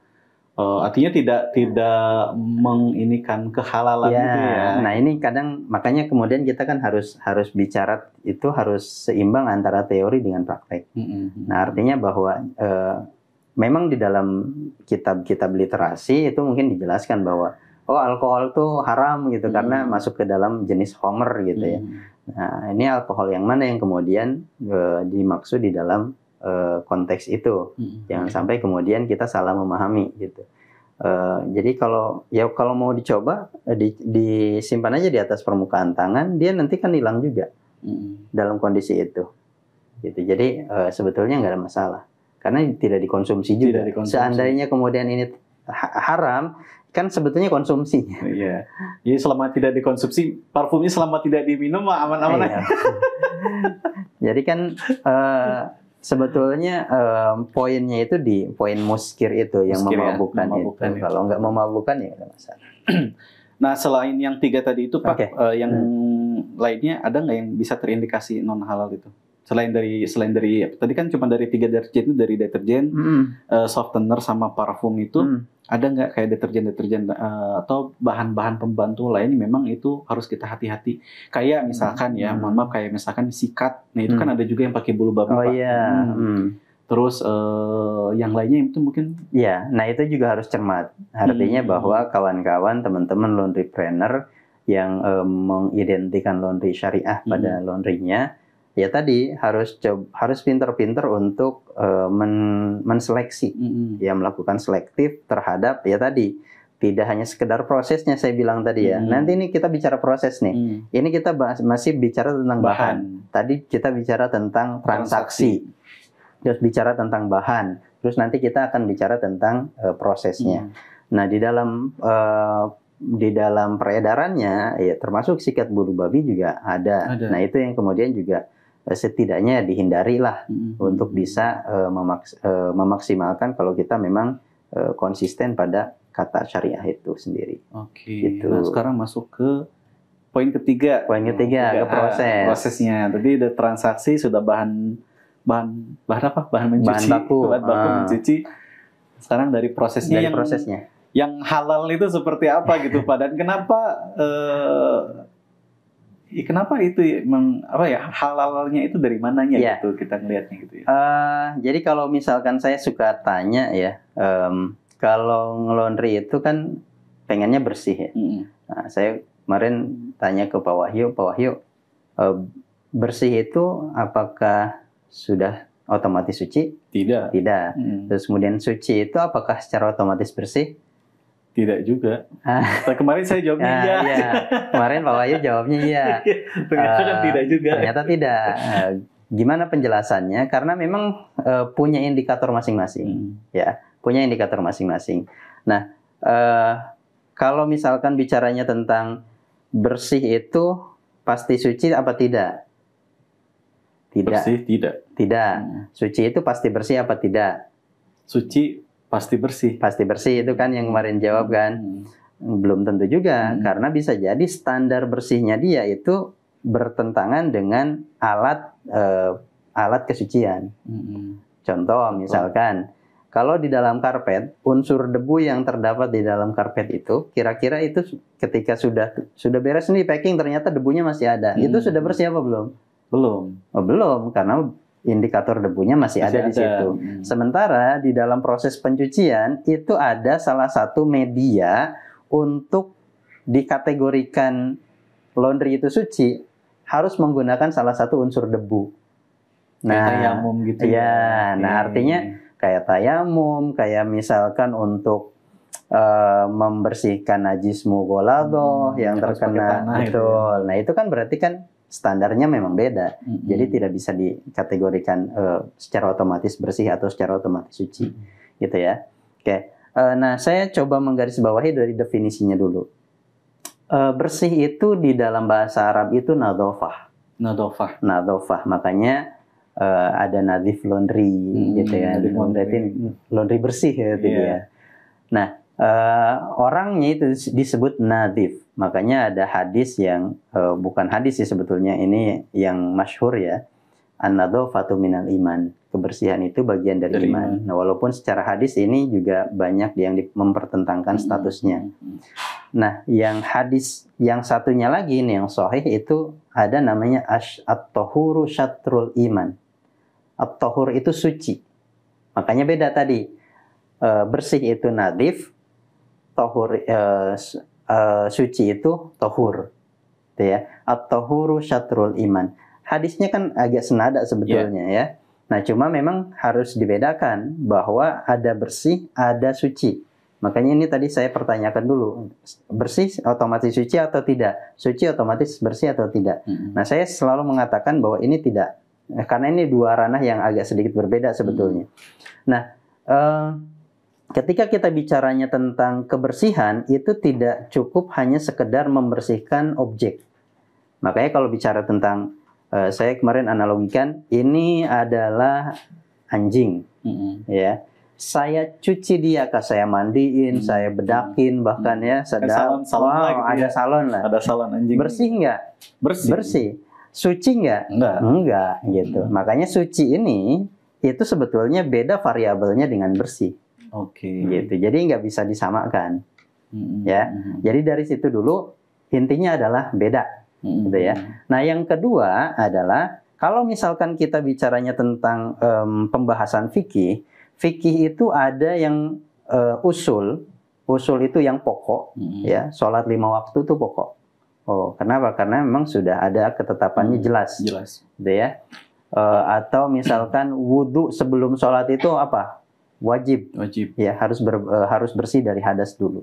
Oh, artinya tidak hmm. tidak menginikan kehalalan ya, gitu ya. Nah, ini kadang makanya kemudian kita kan harus harus bicara itu harus seimbang antara teori dengan praktek. -hmm. hmm, hmm. Nah, artinya bahwa e, memang di dalam kitab-kitab literasi itu mungkin dijelaskan bahwa oh alkohol tuh haram gitu -hmm. karena masuk ke dalam jenis homer gitu ya. -hmm. ya. Nah, ini alkohol yang mana yang kemudian e, dimaksud di dalam Eh, konteks itu. Hmm. Jangan sampai kemudian kita salah memahami gitu. Uh, jadi kalau ya kalau mau dicoba eh, di, disimpan aja di atas permukaan tangan, dia nanti kan hilang juga hmm. dalam kondisi itu. Gitu. Jadi uh, sebetulnya nggak ada masalah karena tidak dikonsumsi juga. Tidak dikonsumsi. Seandainya kemudian ini haram, kan sebetulnya konsumsi. Iya. Jadi selama tidak dikonsumsi, parfumnya selama tidak diminum aman-aman iya. aja. Jadi kan uh, Sebetulnya um, poinnya itu di poin muskir itu yang memabukkan. memabukkan, ya, memabukkan itu. itu. Kalau nggak memabukkan ya ada masalah. nah selain yang tiga tadi itu pak, okay. uh, eh, yang hmm. lainnya ada nggak yang bisa terindikasi non halal itu? selain dari selain dari ya, tadi kan cuma dari tiga deterjen itu dari deterjen mm. uh, softener sama parfum itu mm. ada nggak kayak deterjen deterjen uh, atau bahan-bahan pembantu lain memang itu harus kita hati-hati kayak misalkan ya, mm. ya mohon maaf kayak misalkan sikat nah itu kan mm. kan ada juga yang pakai bulu babi oh, pak iya, mm. mm. terus uh, yang lainnya itu mungkin ya nah itu juga harus cermat artinya mm. bahwa kawan-kawan teman-teman laundry planner yang um, mengidentikan laundry syariah mm. pada laundrynya ya tadi harus coba, harus pinter-pinter untuk uh, men, menseleksi mm-hmm. ya melakukan selektif terhadap ya tadi tidak hanya sekedar prosesnya saya bilang tadi ya hmm nanti ini kita bicara proses nih hmm ini kita bahas, masih bicara tentang bahan. bahan tadi kita bicara tentang transaksi. transaksi terus bicara tentang bahan terus nanti kita akan bicara tentang uh, prosesnya hmm nah di dalam uh, di dalam peredarannya ya termasuk sikat bulu babi juga ada, ada. nah itu yang kemudian juga Eh, setidaknya dihindarilah hmm. untuk bisa uh, memaks uh, memaksimalkan kalau kita memang uh, konsisten pada kata syariah itu sendiri. Oke. Okay. Gitu. Nah, sekarang masuk ke poin ketiga. Poin ketiga hmm, ke proses. Ah, prosesnya. Tadi ada transaksi sudah bahan bahan bahan apa? Bahan mencuci. Bahan baku. Bahan baku ah. mencuci. Sekarang dari prosesnya dari yang prosesnya. Yang halal itu seperti apa gitu, Pak? Dan kenapa uh, Ya, kenapa itu ya? emang apa ya halalnya itu dari mananya yeah. gitu kita ngelihatnya gitu ya? Uh, jadi kalau misalkan saya suka tanya ya, um, kalau ngelondri itu kan pengennya bersih ya. Mm. Nah, saya kemarin tanya ke Pak Wahyu, Pak Wahyu uh, bersih itu apakah sudah otomatis suci? Tidak. Tidak. Mm. Terus kemudian suci itu apakah secara otomatis bersih? Tidak juga. Ah. Nah, Kemarin saya jawabnya ah, iya. iya. Kemarin Pak Wahyu jawabnya iya. iya ternyata uh, tidak juga. Ternyata tidak. Uh, gimana penjelasannya? Karena memang uh, punya indikator masing-masing. Hmm. Ya, punya indikator masing-masing. Nah, uh, kalau misalkan bicaranya tentang bersih itu pasti suci apa tidak? Tidak. Bersih tidak. Tidak. Hmm. Suci itu pasti bersih apa tidak? Suci Pasti bersih. Pasti bersih itu kan yang kemarin jawab kan. Hmm. Belum tentu juga hmm. karena bisa jadi standar bersihnya dia itu bertentangan dengan alat uh, alat kesucian. Hmm. Contoh misalkan kalau di dalam karpet unsur debu yang terdapat di dalam karpet itu kira-kira itu ketika sudah sudah beres nih packing ternyata debunya masih ada. Hmm. Itu sudah bersih apa belum? Belum. Oh, belum karena indikator debunya masih, masih ada, ada di situ. Hmm. Sementara di dalam proses pencucian itu ada salah satu media untuk dikategorikan laundry itu suci harus menggunakan salah satu unsur debu. Nah, kayak tayamum gitu. Ya, ya. nah artinya kayak tayamum, kayak misalkan untuk uh, membersihkan najis mugolado hmm, yang terkena gitu ya. betul. Itu. Nah, itu kan berarti kan standarnya memang beda. Mm -hmm. Jadi tidak bisa dikategorikan uh, secara otomatis bersih atau secara otomatis suci. Mm -hmm. Gitu ya. Oke. Okay. Uh, eh, nah, saya coba menggarisbawahi dari definisinya dulu. Uh, bersih itu di dalam bahasa Arab itu nadofah. Nadofah. Nadofah. Makanya uh, ada nadif laundry -hmm. gitu ya. Nadif laundry. laundry bersih gitu yeah. ya. Iya. Nah, uh, orangnya itu disebut nadif. Makanya ada hadis yang uh, bukan hadis sih sebetulnya ini yang masyhur ya. An-nadhafatu minal iman. Kebersihan itu bagian dari, dari iman. Nah, walaupun secara hadis ini juga banyak yang mempertentangkan hmm. statusnya. Hmm. Hmm. Nah, yang hadis yang satunya lagi ini yang sahih itu ada namanya ash at-tahuru syatrul iman. At-tahur itu suci. Makanya beda tadi. Eh, bersih itu nadif, tohur uh, eh, uh, eh, suci itu tohur, gitu ya. At-tohuru syatrul iman. Hadisnya kan agak senada sebetulnya yeah. ya. Nah, cuma memang harus dibedakan bahwa ada bersih, ada suci. Makanya ini tadi saya pertanyakan dulu, bersih otomatis suci atau tidak? Suci otomatis bersih atau tidak? Hmm. Nah, saya selalu mengatakan bahwa ini tidak, eh, karena ini dua ranah yang agak sedikit berbeda sebetulnya. Hmm. Nah, uh, ketika kita bicaranya tentang kebersihan itu tidak cukup hanya sekedar membersihkan objek. Makanya kalau bicara tentang uh, saya kemarin analogikan ini adalah anjing, mm -hmm. ya. Saya cuci dia, kah Saya mandiin, -hmm. saya bedakin, bahkan ya kan sedang. Salon, salon wow, gitu ya. ada ya. salon lah. Ada salon anjing. Bersih nggak? Bersih. Bersih. Suci nggak? Enggak. Enggak, gitu. -hmm. Makanya suci ini itu sebetulnya beda variabelnya dengan bersih. Oke. Okay. Gitu. Jadi nggak bisa disamakan. -hmm. Ya. Jadi dari situ dulu intinya adalah beda. -hmm. Gitu ya. Nah, yang kedua adalah kalau misalkan kita bicaranya tentang um, pembahasan fikih, fikih itu ada yang uh, usul, usul itu yang pokok, hmm. ya. Sholat lima waktu itu pokok. Oh, kenapa? Karena memang sudah ada ketetapannya hmm. jelas. Jelas. Gitu ya. Uh, atau misalkan wudhu sebelum sholat itu apa? wajib. Wajib. Ya, harus ber, e, harus bersih dari hadas dulu.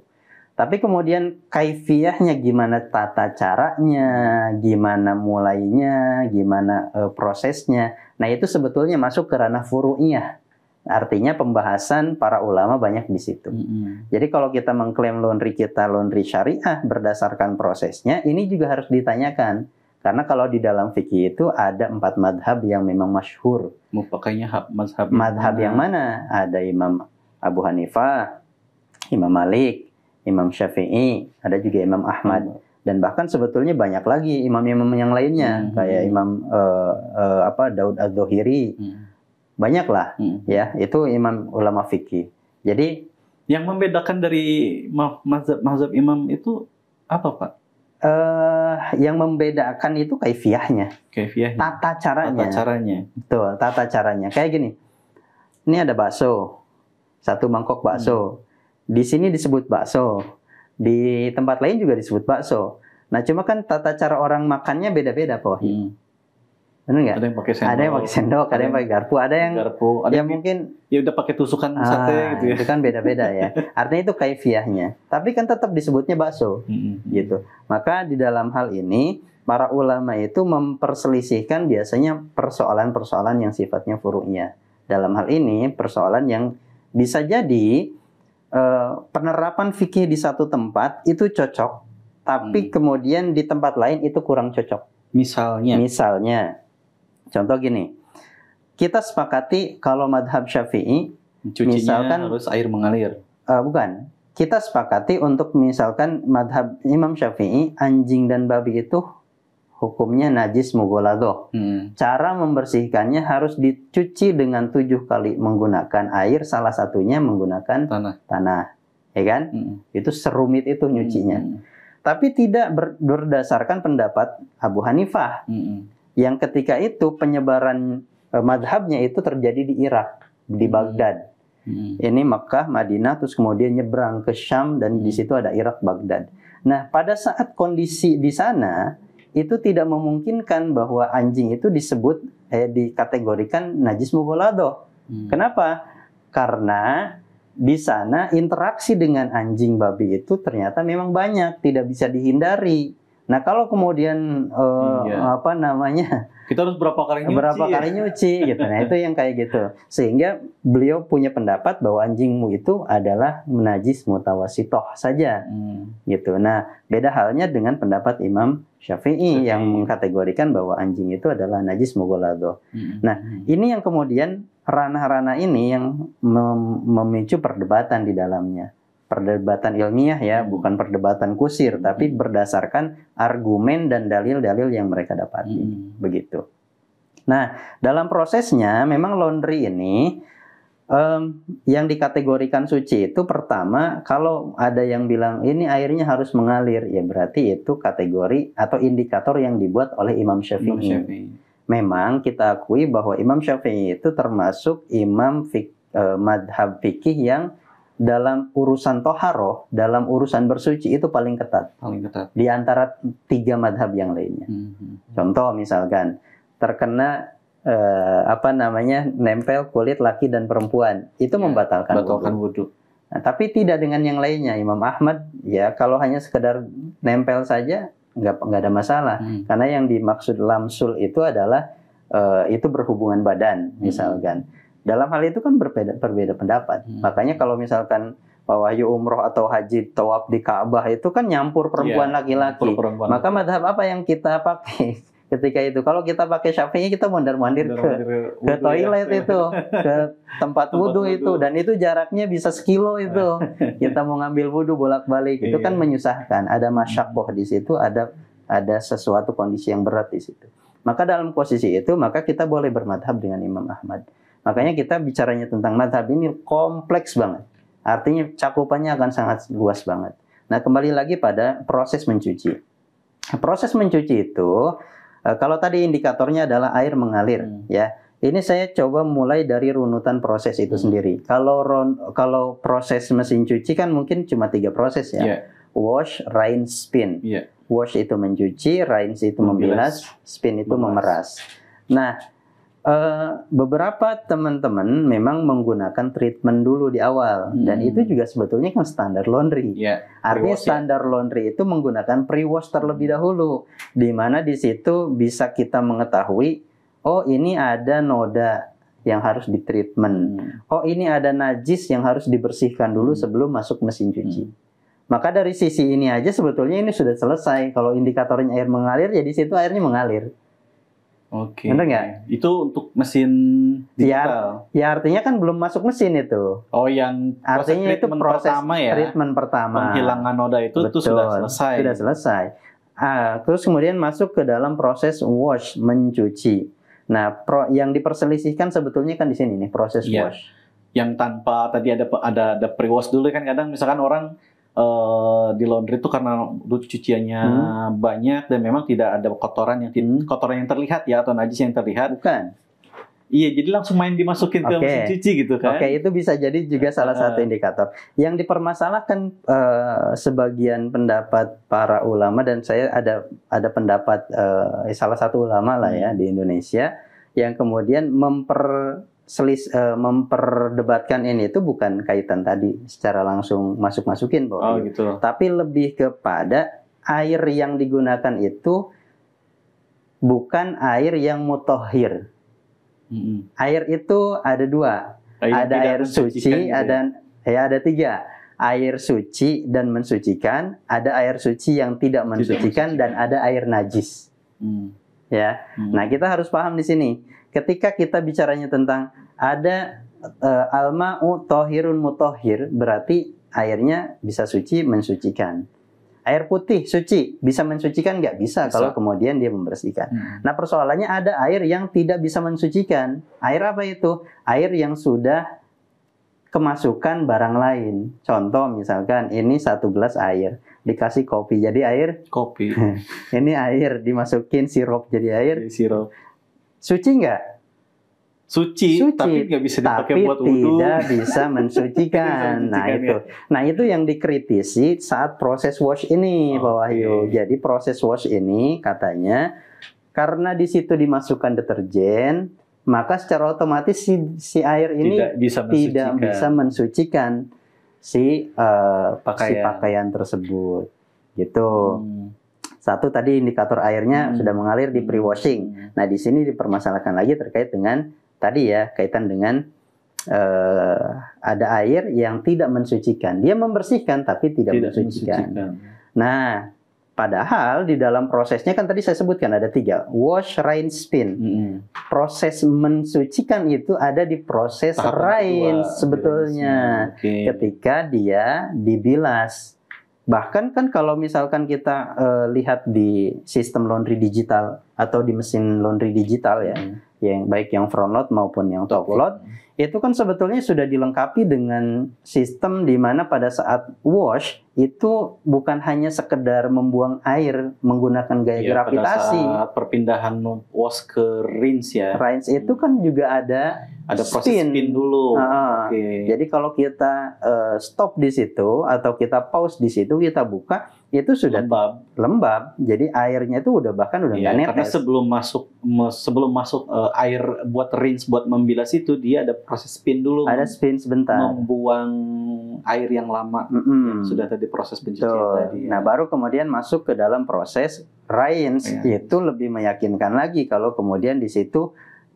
Tapi kemudian kaifiyahnya gimana tata caranya, gimana mulainya, gimana e, prosesnya. Nah, itu sebetulnya masuk ke ranah furu'iyah. Artinya pembahasan para ulama banyak di situ. Mm -hmm. Jadi kalau kita mengklaim laundry kita laundry syariah berdasarkan prosesnya, ini juga harus ditanyakan karena kalau di dalam fikih itu ada empat madhab yang memang masyhur. Mau pakainya madhab, madhab yang mana? Ada Imam Abu Hanifah, Imam Malik, Imam Syafi'i, ada juga Imam Ahmad. Hmm. Dan bahkan sebetulnya banyak lagi imam-imam yang lainnya, hmm. kayak Imam uh, uh, apa Daud Adzohiri, hmm. banyak hmm. ya itu imam ulama fikih. Jadi yang membedakan dari mazhab mazhab imam itu apa pak? Uh, yang membedakan itu kaifiahnya. Kaifiahnya. Tata caranya. Tata caranya. Betul, tata caranya. Kayak gini. Ini ada bakso. Satu mangkok bakso. Hmm. Di sini disebut bakso. Di tempat lain juga disebut bakso. Nah, cuma kan tata cara orang makannya beda-beda, Pak. Hmm. Benar nggak? Ada yang pakai sendok. Ada yang pakai sendok, ada yang pakai garpu, ada yang garpu, ya ada yang, yang mungkin ya udah pakai tusukan ah, sate gitu ya. Itu kan beda-beda ya. Artinya itu kaifiahnya. Tapi kan tetap disebutnya bakso. hmm Gitu. Maka di dalam hal ini para ulama itu memperselisihkan biasanya persoalan-persoalan yang sifatnya furu'nya. Dalam hal ini persoalan yang bisa jadi eh, penerapan fikih di satu tempat itu cocok, tapi hmm. kemudian di tempat lain itu kurang cocok. Misalnya. Misalnya Contoh gini, kita sepakati kalau madhab syafi'i, misalkan harus air mengalir. Uh, bukan, kita sepakati untuk misalkan madhab Imam Syafi'i, anjing dan babi itu hukumnya najis mugolado. Hmm. Cara membersihkannya harus dicuci dengan tujuh kali menggunakan air, salah satunya menggunakan tanah. Tanah, ya kan? Hmm. Itu serumit itu nyucinya. Hmm. Tapi tidak ber berdasarkan pendapat Abu Hanifah. Hmm yang ketika itu penyebaran uh, madhabnya itu terjadi di Irak, di hmm. Baghdad. Hmm. Ini Mekah, Madinah, terus kemudian nyebrang ke Syam dan di hmm. situ ada Irak, Baghdad. Nah, pada saat kondisi di sana itu tidak memungkinkan bahwa anjing itu disebut eh, dikategorikan najis mugolado. Hmm. Kenapa? Karena di sana interaksi dengan anjing babi itu ternyata memang banyak, tidak bisa dihindari. Nah kalau kemudian uh, iya. apa namanya kita harus berapa kali nyuci berapa ya? kali nyuci gitu. Nah itu yang kayak gitu sehingga beliau punya pendapat bahwa anjingmu itu adalah menajis mutawasitoh saja hmm. gitu. Nah beda halnya dengan pendapat Imam Syafi'i Syafi. yang mengkategorikan bahwa anjing itu adalah najis mugolado. Hmm. Nah ini yang kemudian ranah-ranah ini yang mem memicu perdebatan di dalamnya perdebatan ilmiah ya, hmm. bukan perdebatan kusir, hmm. tapi berdasarkan argumen dan dalil-dalil yang mereka dapati. Hmm. Begitu. Nah, dalam prosesnya memang laundry ini um, yang dikategorikan suci itu pertama kalau ada yang bilang ini airnya harus mengalir ya berarti itu kategori atau indikator yang dibuat oleh Imam Syafi'i. Imam Memang kita akui bahwa Imam Syafi'i itu termasuk imam fik, uh, madhab fikih yang dalam urusan toharoh, dalam urusan bersuci itu paling ketat. Paling ketat. Di antara tiga madhab yang lainnya. Hmm. Contoh misalkan terkena eh, apa namanya nempel kulit laki dan perempuan itu ya, membatalkan wudhu. Nah, tapi tidak dengan yang lainnya. Imam Ahmad ya kalau hanya sekedar nempel saja nggak nggak ada masalah. Hmm. Karena yang dimaksud lamsul itu adalah eh, itu berhubungan badan hmm. misalkan. Hmm dalam hal itu kan berbeda berbeda pendapat. Hmm. Makanya kalau misalkan Pak Wahyu umroh atau haji tawaf di Ka'bah itu kan nyampur iya, perempuan laki-laki. Yeah, Maka madhab apa yang kita pakai? ketika itu kalau kita pakai syafi'i kita mondar mandir ke ke ya. toilet ya. itu ke tempat wudhu itu dan itu jaraknya bisa sekilo itu kita mau ngambil wudhu bolak balik itu kan iya. menyusahkan ada masyakoh di situ ada ada sesuatu kondisi yang berat di situ maka dalam posisi itu maka kita boleh bermadhab dengan Imam Ahmad Makanya kita bicaranya tentang madhab ini kompleks banget. Artinya cakupannya akan sangat luas banget. Nah kembali lagi pada proses mencuci. Proses mencuci itu eh, kalau tadi indikatornya adalah air mengalir hmm. ya. Ini saya coba mulai dari runutan proses itu hmm. sendiri. Kalau run, kalau proses mesin cuci kan mungkin cuma tiga proses ya. Yeah. Wash, rinse, spin. Yeah. Wash itu mencuci, rinse itu membilas, membilas spin itu memeras. memeras. Nah, Uh, beberapa teman-teman memang menggunakan treatment dulu di awal hmm. dan itu juga sebetulnya kan standar laundry. Yeah, Artinya ya. standar laundry itu menggunakan pre-wash terlebih dahulu di mana di situ bisa kita mengetahui oh ini ada noda yang harus ditreatment. Hmm. Oh ini ada najis yang harus dibersihkan dulu hmm. sebelum masuk mesin cuci. Hmm. Maka dari sisi ini aja sebetulnya ini sudah selesai. Kalau indikatornya air mengalir, ya situ airnya mengalir. Oke. Okay. Benar nggak? Itu untuk mesin ya, digital. Ya, ya artinya kan belum masuk mesin itu. Oh, yang artinya itu proses pertama ya. Treatment pertama. Penghilangan noda itu Betul, itu sudah selesai. Sudah selesai. Ah, terus kemudian masuk ke dalam proses wash mencuci. Nah, pro, yang diperselisihkan sebetulnya kan di sini nih proses yeah. wash. Yang tanpa tadi ada ada ada pre wash dulu kan kadang misalkan orang Eh, di laundry itu karena cuciannya hmm. banyak dan memang tidak ada kotoran yang hmm. kotoran yang terlihat ya atau najis yang terlihat. Bukan. Iya, jadi langsung main dimasukin okay. ke mesin cuci gitu kan? Oke, okay, itu bisa jadi juga salah satu indikator. Yang dipermasalahkan uh, sebagian pendapat para ulama dan saya ada ada pendapat uh, salah satu ulama lah ya hmm. di Indonesia yang kemudian memper selis uh, memperdebatkan ini itu bukan kaitan tadi secara langsung masuk-masukin bahwa oh, gitu. tapi lebih kepada air yang digunakan itu bukan air yang mutohir. hmm Air itu ada dua, air ada air suci, ada gitu ya. ya ada tiga air suci dan mensucikan, ada air suci yang tidak mensucikan, tidak mensucikan. dan ada air najis. Hmm. Ya, hmm. nah kita harus paham di sini ketika kita bicaranya tentang ada uh, eh, alma'u tohirun mutohir berarti airnya bisa suci mensucikan. Air putih suci bisa mensucikan nggak bisa, bisa kalau kemudian dia membersihkan. Hmm. Nah persoalannya ada air yang tidak bisa mensucikan. Air apa itu? Air yang sudah kemasukan barang lain. Contoh misalkan ini satu gelas air dikasih kopi jadi air. Kopi. ini air dimasukin sirup jadi air. sirup Suci nggak? Suci, suci, tapi nggak bisa dipakai tapi buat wudhu. tidak bisa mensucikan. nah itu, ya. nah itu yang dikritisi saat proses wash ini, oh, Pak Wahyu. Jadi proses wash ini katanya karena di situ dimasukkan deterjen, maka secara otomatis si, si air ini tidak bisa mensucikan, tidak bisa mensucikan si, uh, pakaian. si pakaian tersebut, gitu. Hmm. Satu tadi indikator airnya hmm. sudah mengalir di pre-washing. Hmm. Nah, di sini dipermasalahkan lagi terkait dengan tadi ya, kaitan dengan uh, ada air yang tidak mensucikan. Dia membersihkan tapi tidak, tidak mensucikan. mensucikan. Nah, Padahal di dalam prosesnya kan tadi saya sebutkan ada tiga wash, rinse, spin. -hmm. Proses mensucikan itu ada di proses Tahap rinse sebetulnya. Okay. Ketika dia dibilas, Bahkan kan kalau misalkan kita uh, lihat di sistem laundry digital atau di mesin laundry digital ya, hmm yang baik yang front load maupun yang top load hmm. itu kan sebetulnya sudah dilengkapi dengan sistem di mana pada saat wash itu bukan hanya sekedar membuang air menggunakan gaya ya, gravitasi pada saat perpindahan wash ke rinse ya rinse itu kan juga ada ada spin. proses spin dulu. uh, ah, ah. okay. Jadi kalau kita uh, stop di situ atau kita pause di situ kita buka itu sudah lembab. lembab. Jadi airnya itu udah bahkan udah iya, nggak ya, netes. Karena sebelum masuk sebelum masuk uh, air buat rinse buat membilas itu dia ada proses spin dulu. Ada spin sebentar. Membuang air yang lama. Mm -hmm. Sudah tadi proses pencucian tadi. Ya. Nah, baru kemudian masuk ke dalam proses rinse. Ya. Itu lebih meyakinkan lagi kalau kemudian di situ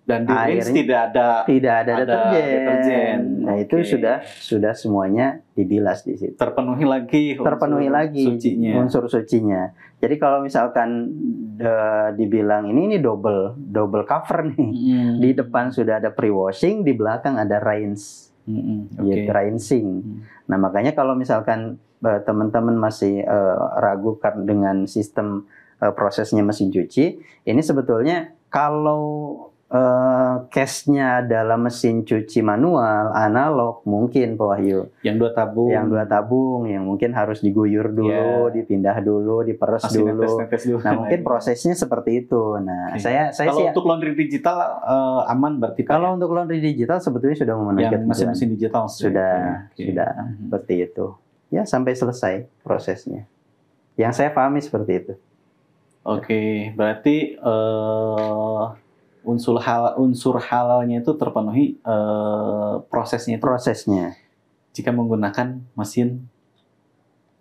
dan di air tidak ada tidak ada, ada deterjen. deterjen. Nah, okay. itu sudah sudah semuanya dibilas di situ. Terpenuhi lagi unsur terpenuhi lagi sucinya. unsur sucinya. Jadi kalau misalkan de, dibilang ini ini double double cover nih. Hmm. Di depan sudah ada pre-washing, di belakang ada rinse. Hmm. Okay. Hmm. Ya, rinsing. Hmm. Nah, makanya kalau misalkan eh, teman-teman masih uh, ragu dengan sistem uh, prosesnya mesin cuci, ini sebetulnya kalau Eh, cashnya dalam mesin cuci manual analog mungkin Pak Wahyu yang dua tabung yang dua tabung yang mungkin harus diguyur dulu yeah. dipindah dulu diperes Masih dulu netes, netes dulu nah mungkin prosesnya seperti itu nah okay. saya saya kalau sih, untuk laundry digital uh, aman berarti kalau ya? untuk laundry digital sebetulnya sudah memenuhi mesin-mesin digital sudah okay. sudah mm -hmm. seperti itu ya sampai selesai prosesnya yang saya pahami seperti itu oke okay. berarti uh, unsur hal unsur halalnya itu terpenuhi uh, prosesnya itu. prosesnya jika menggunakan mesin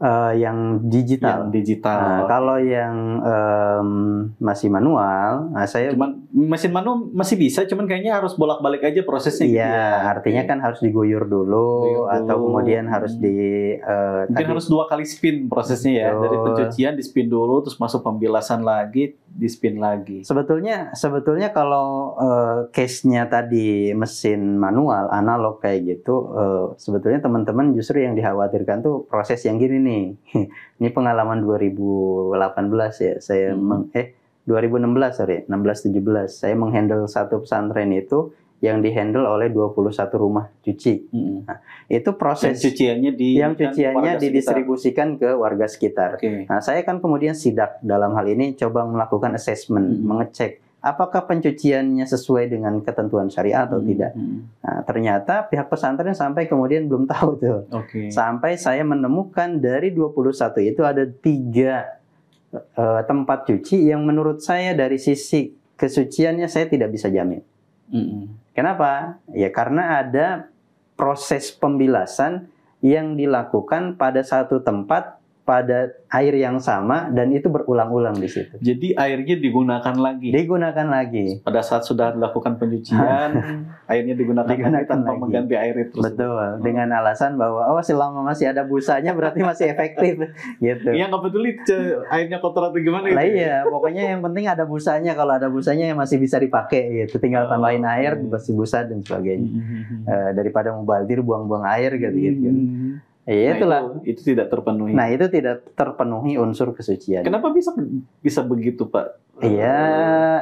Uh, yang digital. Yang digital. Nah, kalau yang um, masih manual, nah saya cuman mesin manual masih bisa, cuman kayaknya harus bolak-balik aja prosesnya. Gitu iya, gitu ya. artinya kan harus diguyur dulu, Guyur atau kemudian harus di. Uh, Mungkin harus dua kali spin prosesnya ya, dari pencucian di spin dulu, terus masuk pembilasan lagi, di spin lagi. Sebetulnya, sebetulnya kalau uh, case-nya tadi mesin manual, analog kayak gitu, uh, sebetulnya teman-teman justru yang dikhawatirkan tuh proses yang gini nih ini Ini pengalaman 2018 ya. Saya hmm. meng, eh 2016 sorry, 16 17. Saya menghandle satu pesantren itu yang dihandle oleh 21 rumah cuci. Hmm. Nah, itu proses yang cuciannya di yang cuciannya didistribusikan sekitar. ke warga sekitar. Okay. Nah, saya kan kemudian sidak dalam hal ini coba melakukan assessment, hmm. mengecek apakah pencuciannya sesuai dengan ketentuan syariah atau hmm. tidak. Hmm. Nah, ternyata pihak pesantren sampai kemudian belum tahu tuh. Okay. Sampai saya menemukan dari 21 itu ada tiga uh, tempat cuci yang menurut saya dari sisi kesuciannya saya tidak bisa jamin. Hmm. hmm. Kenapa? Ya karena ada proses pembilasan yang dilakukan pada satu tempat pada air yang sama dan itu berulang-ulang di situ. Jadi airnya digunakan lagi. Digunakan lagi. Pada saat sudah dilakukan pencucian, airnya digunakan, digunakan lagi tanpa lagi. mengganti air itu. Betul. Hmm. Dengan alasan bahwa oh selama masih ada busanya berarti masih efektif gitu. Iya nggak peduli airnya kotor atau gimana. Gitu. Nah, iya, pokoknya yang penting ada busanya. Kalau ada busanya yang masih bisa dipakai gitu. Tinggal oh, tambahin air, bersih iya. busa dan sebagainya. Uh, daripada mubaldir buang-buang air gitu. gitu. Iya nah, itulah. Itu, itu tidak terpenuhi. Nah itu tidak terpenuhi unsur kesucian. Kenapa bisa bisa begitu pak? Iya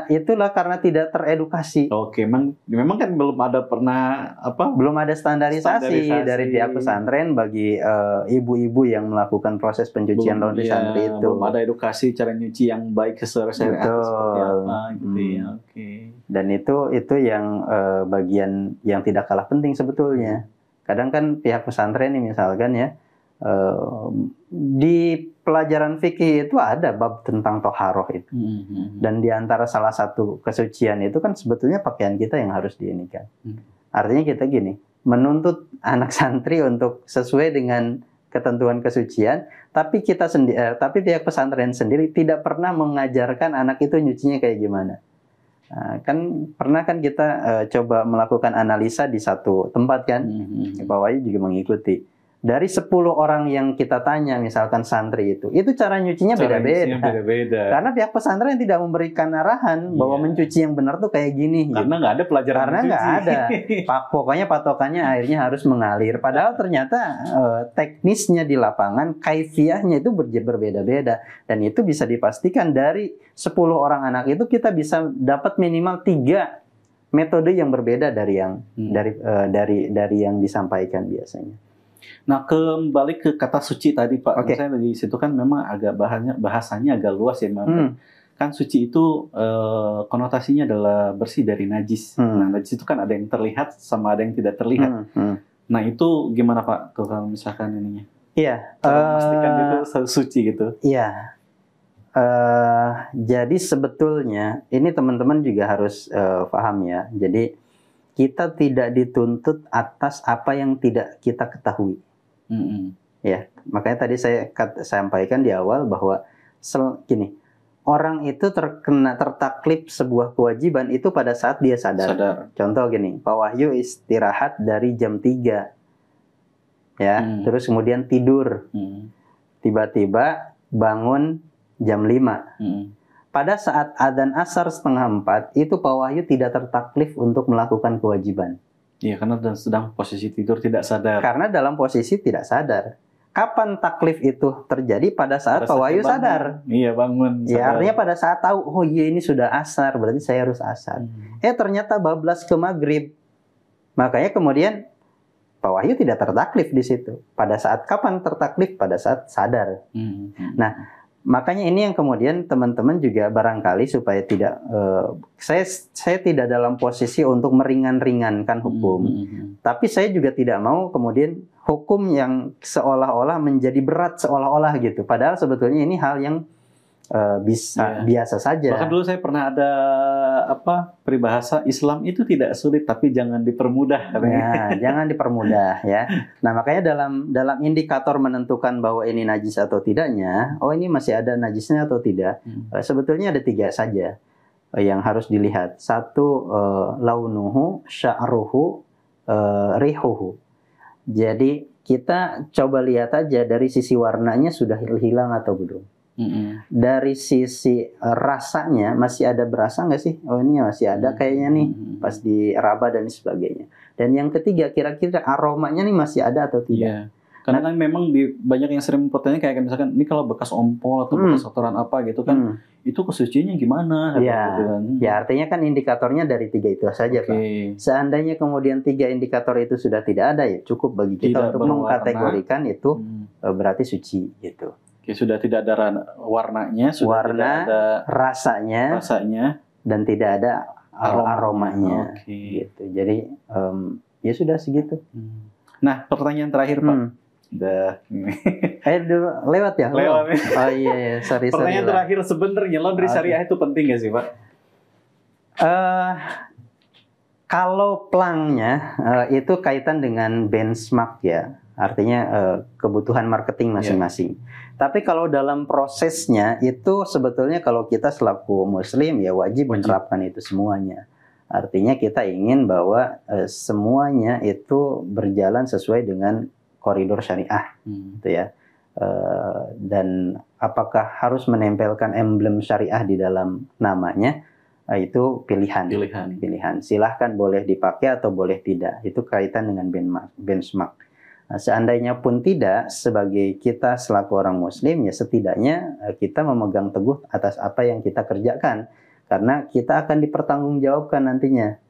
eh. itulah karena tidak teredukasi. Oke, memang memang kan belum ada pernah apa? Belum ada standarisasi, standarisasi. dari pihak pesantren bagi eh, ibu-ibu uh, yang melakukan proses pencucian laundry iya, santri itu. Belum ada edukasi cara nyuci yang baik sesuai syariat seperti gitu ya. hmm. ya. Oke. Dan itu itu yang uh, bagian yang tidak kalah penting sebetulnya. Kadang kan pihak pesantren ini misalkan ya eh, di pelajaran fikih itu ada bab tentang toharoh itu. Mm -hmm. Dan di antara salah satu kesucian itu kan sebetulnya pakaian kita yang harus diinikan. Mm. Artinya kita gini, menuntut anak santri untuk sesuai dengan ketentuan kesucian, tapi kita sendiri, eh, tapi pihak pesantren sendiri tidak pernah mengajarkan anak itu nyucinya kayak gimana. Eh, kan pernah kan kita uh, coba melakukan analisa di satu tempat kan, mm -hmm. Pak hmm, hmm. Wahyu juga mengikuti dari 10 orang yang kita tanya misalkan santri itu itu cara nyucinya beda-beda karena pihak pesantren yang tidak memberikan arahan yeah. bahwa iya. mencuci yang benar tuh kayak gini gitu. karena nggak gitu. ada pelajaran karena nggak ada Pak, pokoknya patokannya airnya harus mengalir padahal ternyata eh, teknisnya di lapangan kaifiahnya itu berbeda-beda dan itu bisa dipastikan dari 10 orang anak itu kita bisa dapat minimal tiga metode yang berbeda dari yang hmm. dari uh, dari dari yang disampaikan biasanya. Nah, kembali ke kata suci tadi Pak. Okay. Saya di situ kan memang agak bahannya bahasanya agak luas ya, Pak. Hmm. Kan suci itu eh, konotasinya adalah bersih dari najis. Hmm. Nah, najis itu kan ada yang terlihat sama ada yang tidak terlihat. Hmm. Hmm. Nah, itu gimana Pak kalau misalkan ininya? Iya, yeah. memastikan uh, itu suci gitu. Iya. Uh, jadi sebetulnya ini teman-teman juga harus uh, paham ya. Jadi kita tidak dituntut atas apa yang tidak kita ketahui. Mm -hmm. Ya, makanya tadi saya kat, sampaikan di awal bahwa sel, gini, orang itu terkena tertaklip sebuah kewajiban itu pada saat dia sadar. sadar. Contoh gini, Pak Wahyu istirahat dari jam 3. Ya, mm. terus kemudian tidur. Hmm. Tiba-tiba bangun jam 5. Mm pada saat adzan asar setengah empat itu Pak Wahyu tidak tertaklif untuk melakukan kewajiban. Iya, karena dan sedang posisi tidur tidak sadar. Karena dalam posisi tidak sadar. Kapan taklif itu terjadi pada saat pada Pak Wahyu sadar? Iya bangun. Ya, sadar. Ya artinya pada saat tahu, oh iya ini sudah asar, berarti saya harus asar. Hmm. Eh ternyata bablas ke maghrib. Makanya kemudian Pak Wahyu tidak tertaklif di situ. Pada saat kapan tertaklif? Pada saat sadar. Hmm. hmm. Nah makanya ini yang kemudian teman-teman juga barangkali supaya tidak uh, saya saya tidak dalam posisi untuk meringan-ringankan hukum mm -hmm. tapi saya juga tidak mau kemudian hukum yang seolah-olah menjadi berat seolah-olah gitu padahal sebetulnya ini hal yang uh, bisa ya. biasa saja. Bahkan dulu saya pernah ada apa peribahasa Islam itu tidak sulit tapi jangan dipermudah. Nah, jangan dipermudah ya. Nah makanya dalam dalam indikator menentukan bahwa ini najis atau tidaknya, oh ini masih ada najisnya atau tidak, hmm. Eh, sebetulnya ada tiga saja eh, yang harus dilihat. Satu uh, launuhu, sya'ruhu, uh, rihuhu. Jadi kita coba lihat aja dari sisi warnanya sudah hilang atau belum dari sisi rasanya masih ada berasa nggak sih? Oh ini masih ada kayaknya nih mm-hmm. pas di raba dan sebagainya. Dan yang ketiga kira-kira aromanya nih masih ada atau tidak? Yeah. Karena kan memang di, banyak yang sering bertanya kayak misalkan ini kalau bekas ompol atau bekas kotoran mm. apa gitu kan hmm. itu kesuciannya gimana? Ya, gitu kan. ya artinya kan indikatornya dari tiga itu saja okay. pak. Seandainya kemudian tiga indikator itu sudah tidak ada ya cukup bagi kita tidak untuk mengkategorikan itu hmm. berarti suci gitu. Oke, ya, sudah tidak ada warnanya, sudah Warna, tidak ada rasanya, rasanya dan tidak ada aroma. aromanya. Oke, Gitu. Jadi um, ya sudah segitu. Hmm. Nah, pertanyaan terakhir, Pak. Hmm. Udah. eh, dulu lewat ya? Lewat. Oh iya, iya. sorry, Pertanyaan sorry, terakhir sebenarnya laundry okay. syariah itu penting gak sih, Pak? Uh, kalau plangnya uh, itu kaitan dengan benchmark ya artinya uh, kebutuhan marketing iya. masing-masing. Yeah. Tapi kalau dalam prosesnya itu sebetulnya kalau kita selaku muslim ya wajib, wajib. menerapkan itu semuanya. Artinya kita ingin bahwa uh, semuanya itu berjalan sesuai dengan koridor syariah, hmm. gitu ya. Uh, dan apakah harus menempelkan emblem syariah di dalam namanya? itu pilihan. Pilihan. Pilihan. Silahkan boleh dipakai atau boleh tidak. Itu kaitan dengan benchmark. Nah, seandainya pun tidak, sebagai kita selaku orang Muslim, ya setidaknya eh, kita memegang teguh atas apa yang kita kerjakan, karena kita akan dipertanggungjawabkan nantinya.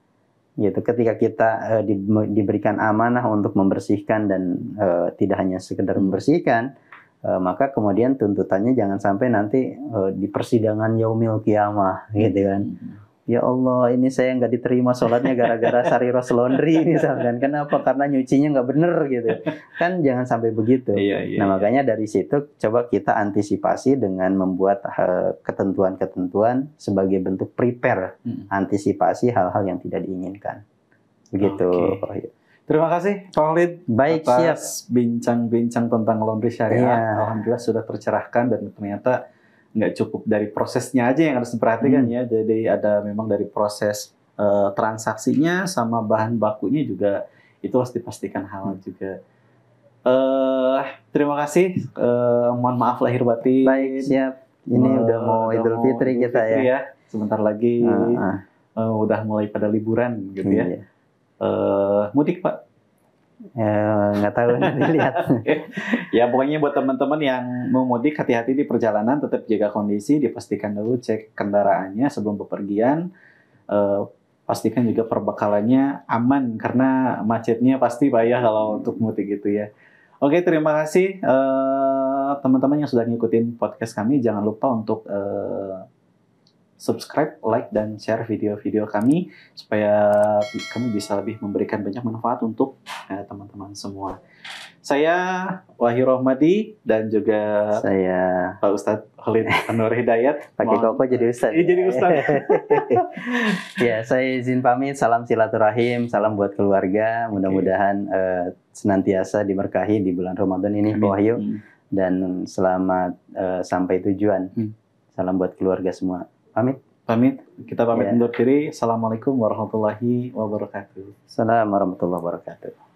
Gitu, ketika kita uh, di, diberikan amanah untuk membersihkan dan uh, tidak hanya sekedar hmm. membersihkan, uh, maka kemudian tuntutannya jangan sampai nanti uh, di persidangan yaumil kiamah, gitu kan. Hmm ya Allah ini saya nggak diterima sholatnya gara-gara sari ros laundry misalkan kenapa karena nyucinya nggak bener gitu kan jangan sampai begitu iya, iya, nah iya. makanya iya. dari situ coba kita antisipasi dengan membuat eh, ketentuan-ketentuan sebagai bentuk prepare hmm. antisipasi hal-hal yang tidak diinginkan begitu okay. Terima kasih Pak Khalid Baik, atas bincang-bincang tentang laundry syariah. Iya. Alhamdulillah sudah tercerahkan dan ternyata nggak cukup dari prosesnya aja yang harus diperhatikan hmm. ya. Jadi ada memang dari proses uh, transaksinya sama bahan bakunya juga itu harus dipastikan halal hmm. juga. Uh, terima kasih. Uh, mohon maaf lahir batin. Baik, siap. Ini uh, udah mau Idul Fitri kita Fitri ya. ya. Sebentar lagi uh, uh. Uh, udah mulai pada liburan gitu hmm, ya. Uh, mudik Pak? Ya, nggak tahu nanti lihat. ya pokoknya buat teman-teman yang mau mudik hati-hati di perjalanan, tetap jaga kondisi, dipastikan dulu cek kendaraannya sebelum bepergian. Uh, pastikan juga perbekalannya aman karena macetnya pasti payah kalau untuk mudik gitu ya. Oke, terima kasih eh, teman-teman uh, yang sudah ngikutin podcast kami. Jangan lupa untuk uh, subscribe, like, dan share video-video kami supaya kami bisa lebih memberikan banyak manfaat untuk eh, teman-teman eh, semua. Saya Wahyu Rohmadi dan juga saya Pak Ustadz Khalid Anwar Hidayat. Pakai koko jadi Ustadz. Iya jadi Ustadz. ya saya izin pamit, salam silaturahim, salam buat keluarga. Mudah-mudahan okay. uh, eh, senantiasa diberkahi di bulan Ramadan ini, Amin. Wahyu. Hmm. Dan selamat uh, sampai tujuan. Hmm. Salam buat keluarga semua pamit. Pamit. Kita pamit yeah. undur diri. Assalamualaikum warahmatullahi wabarakatuh. Assalamualaikum warahmatullahi wabarakatuh.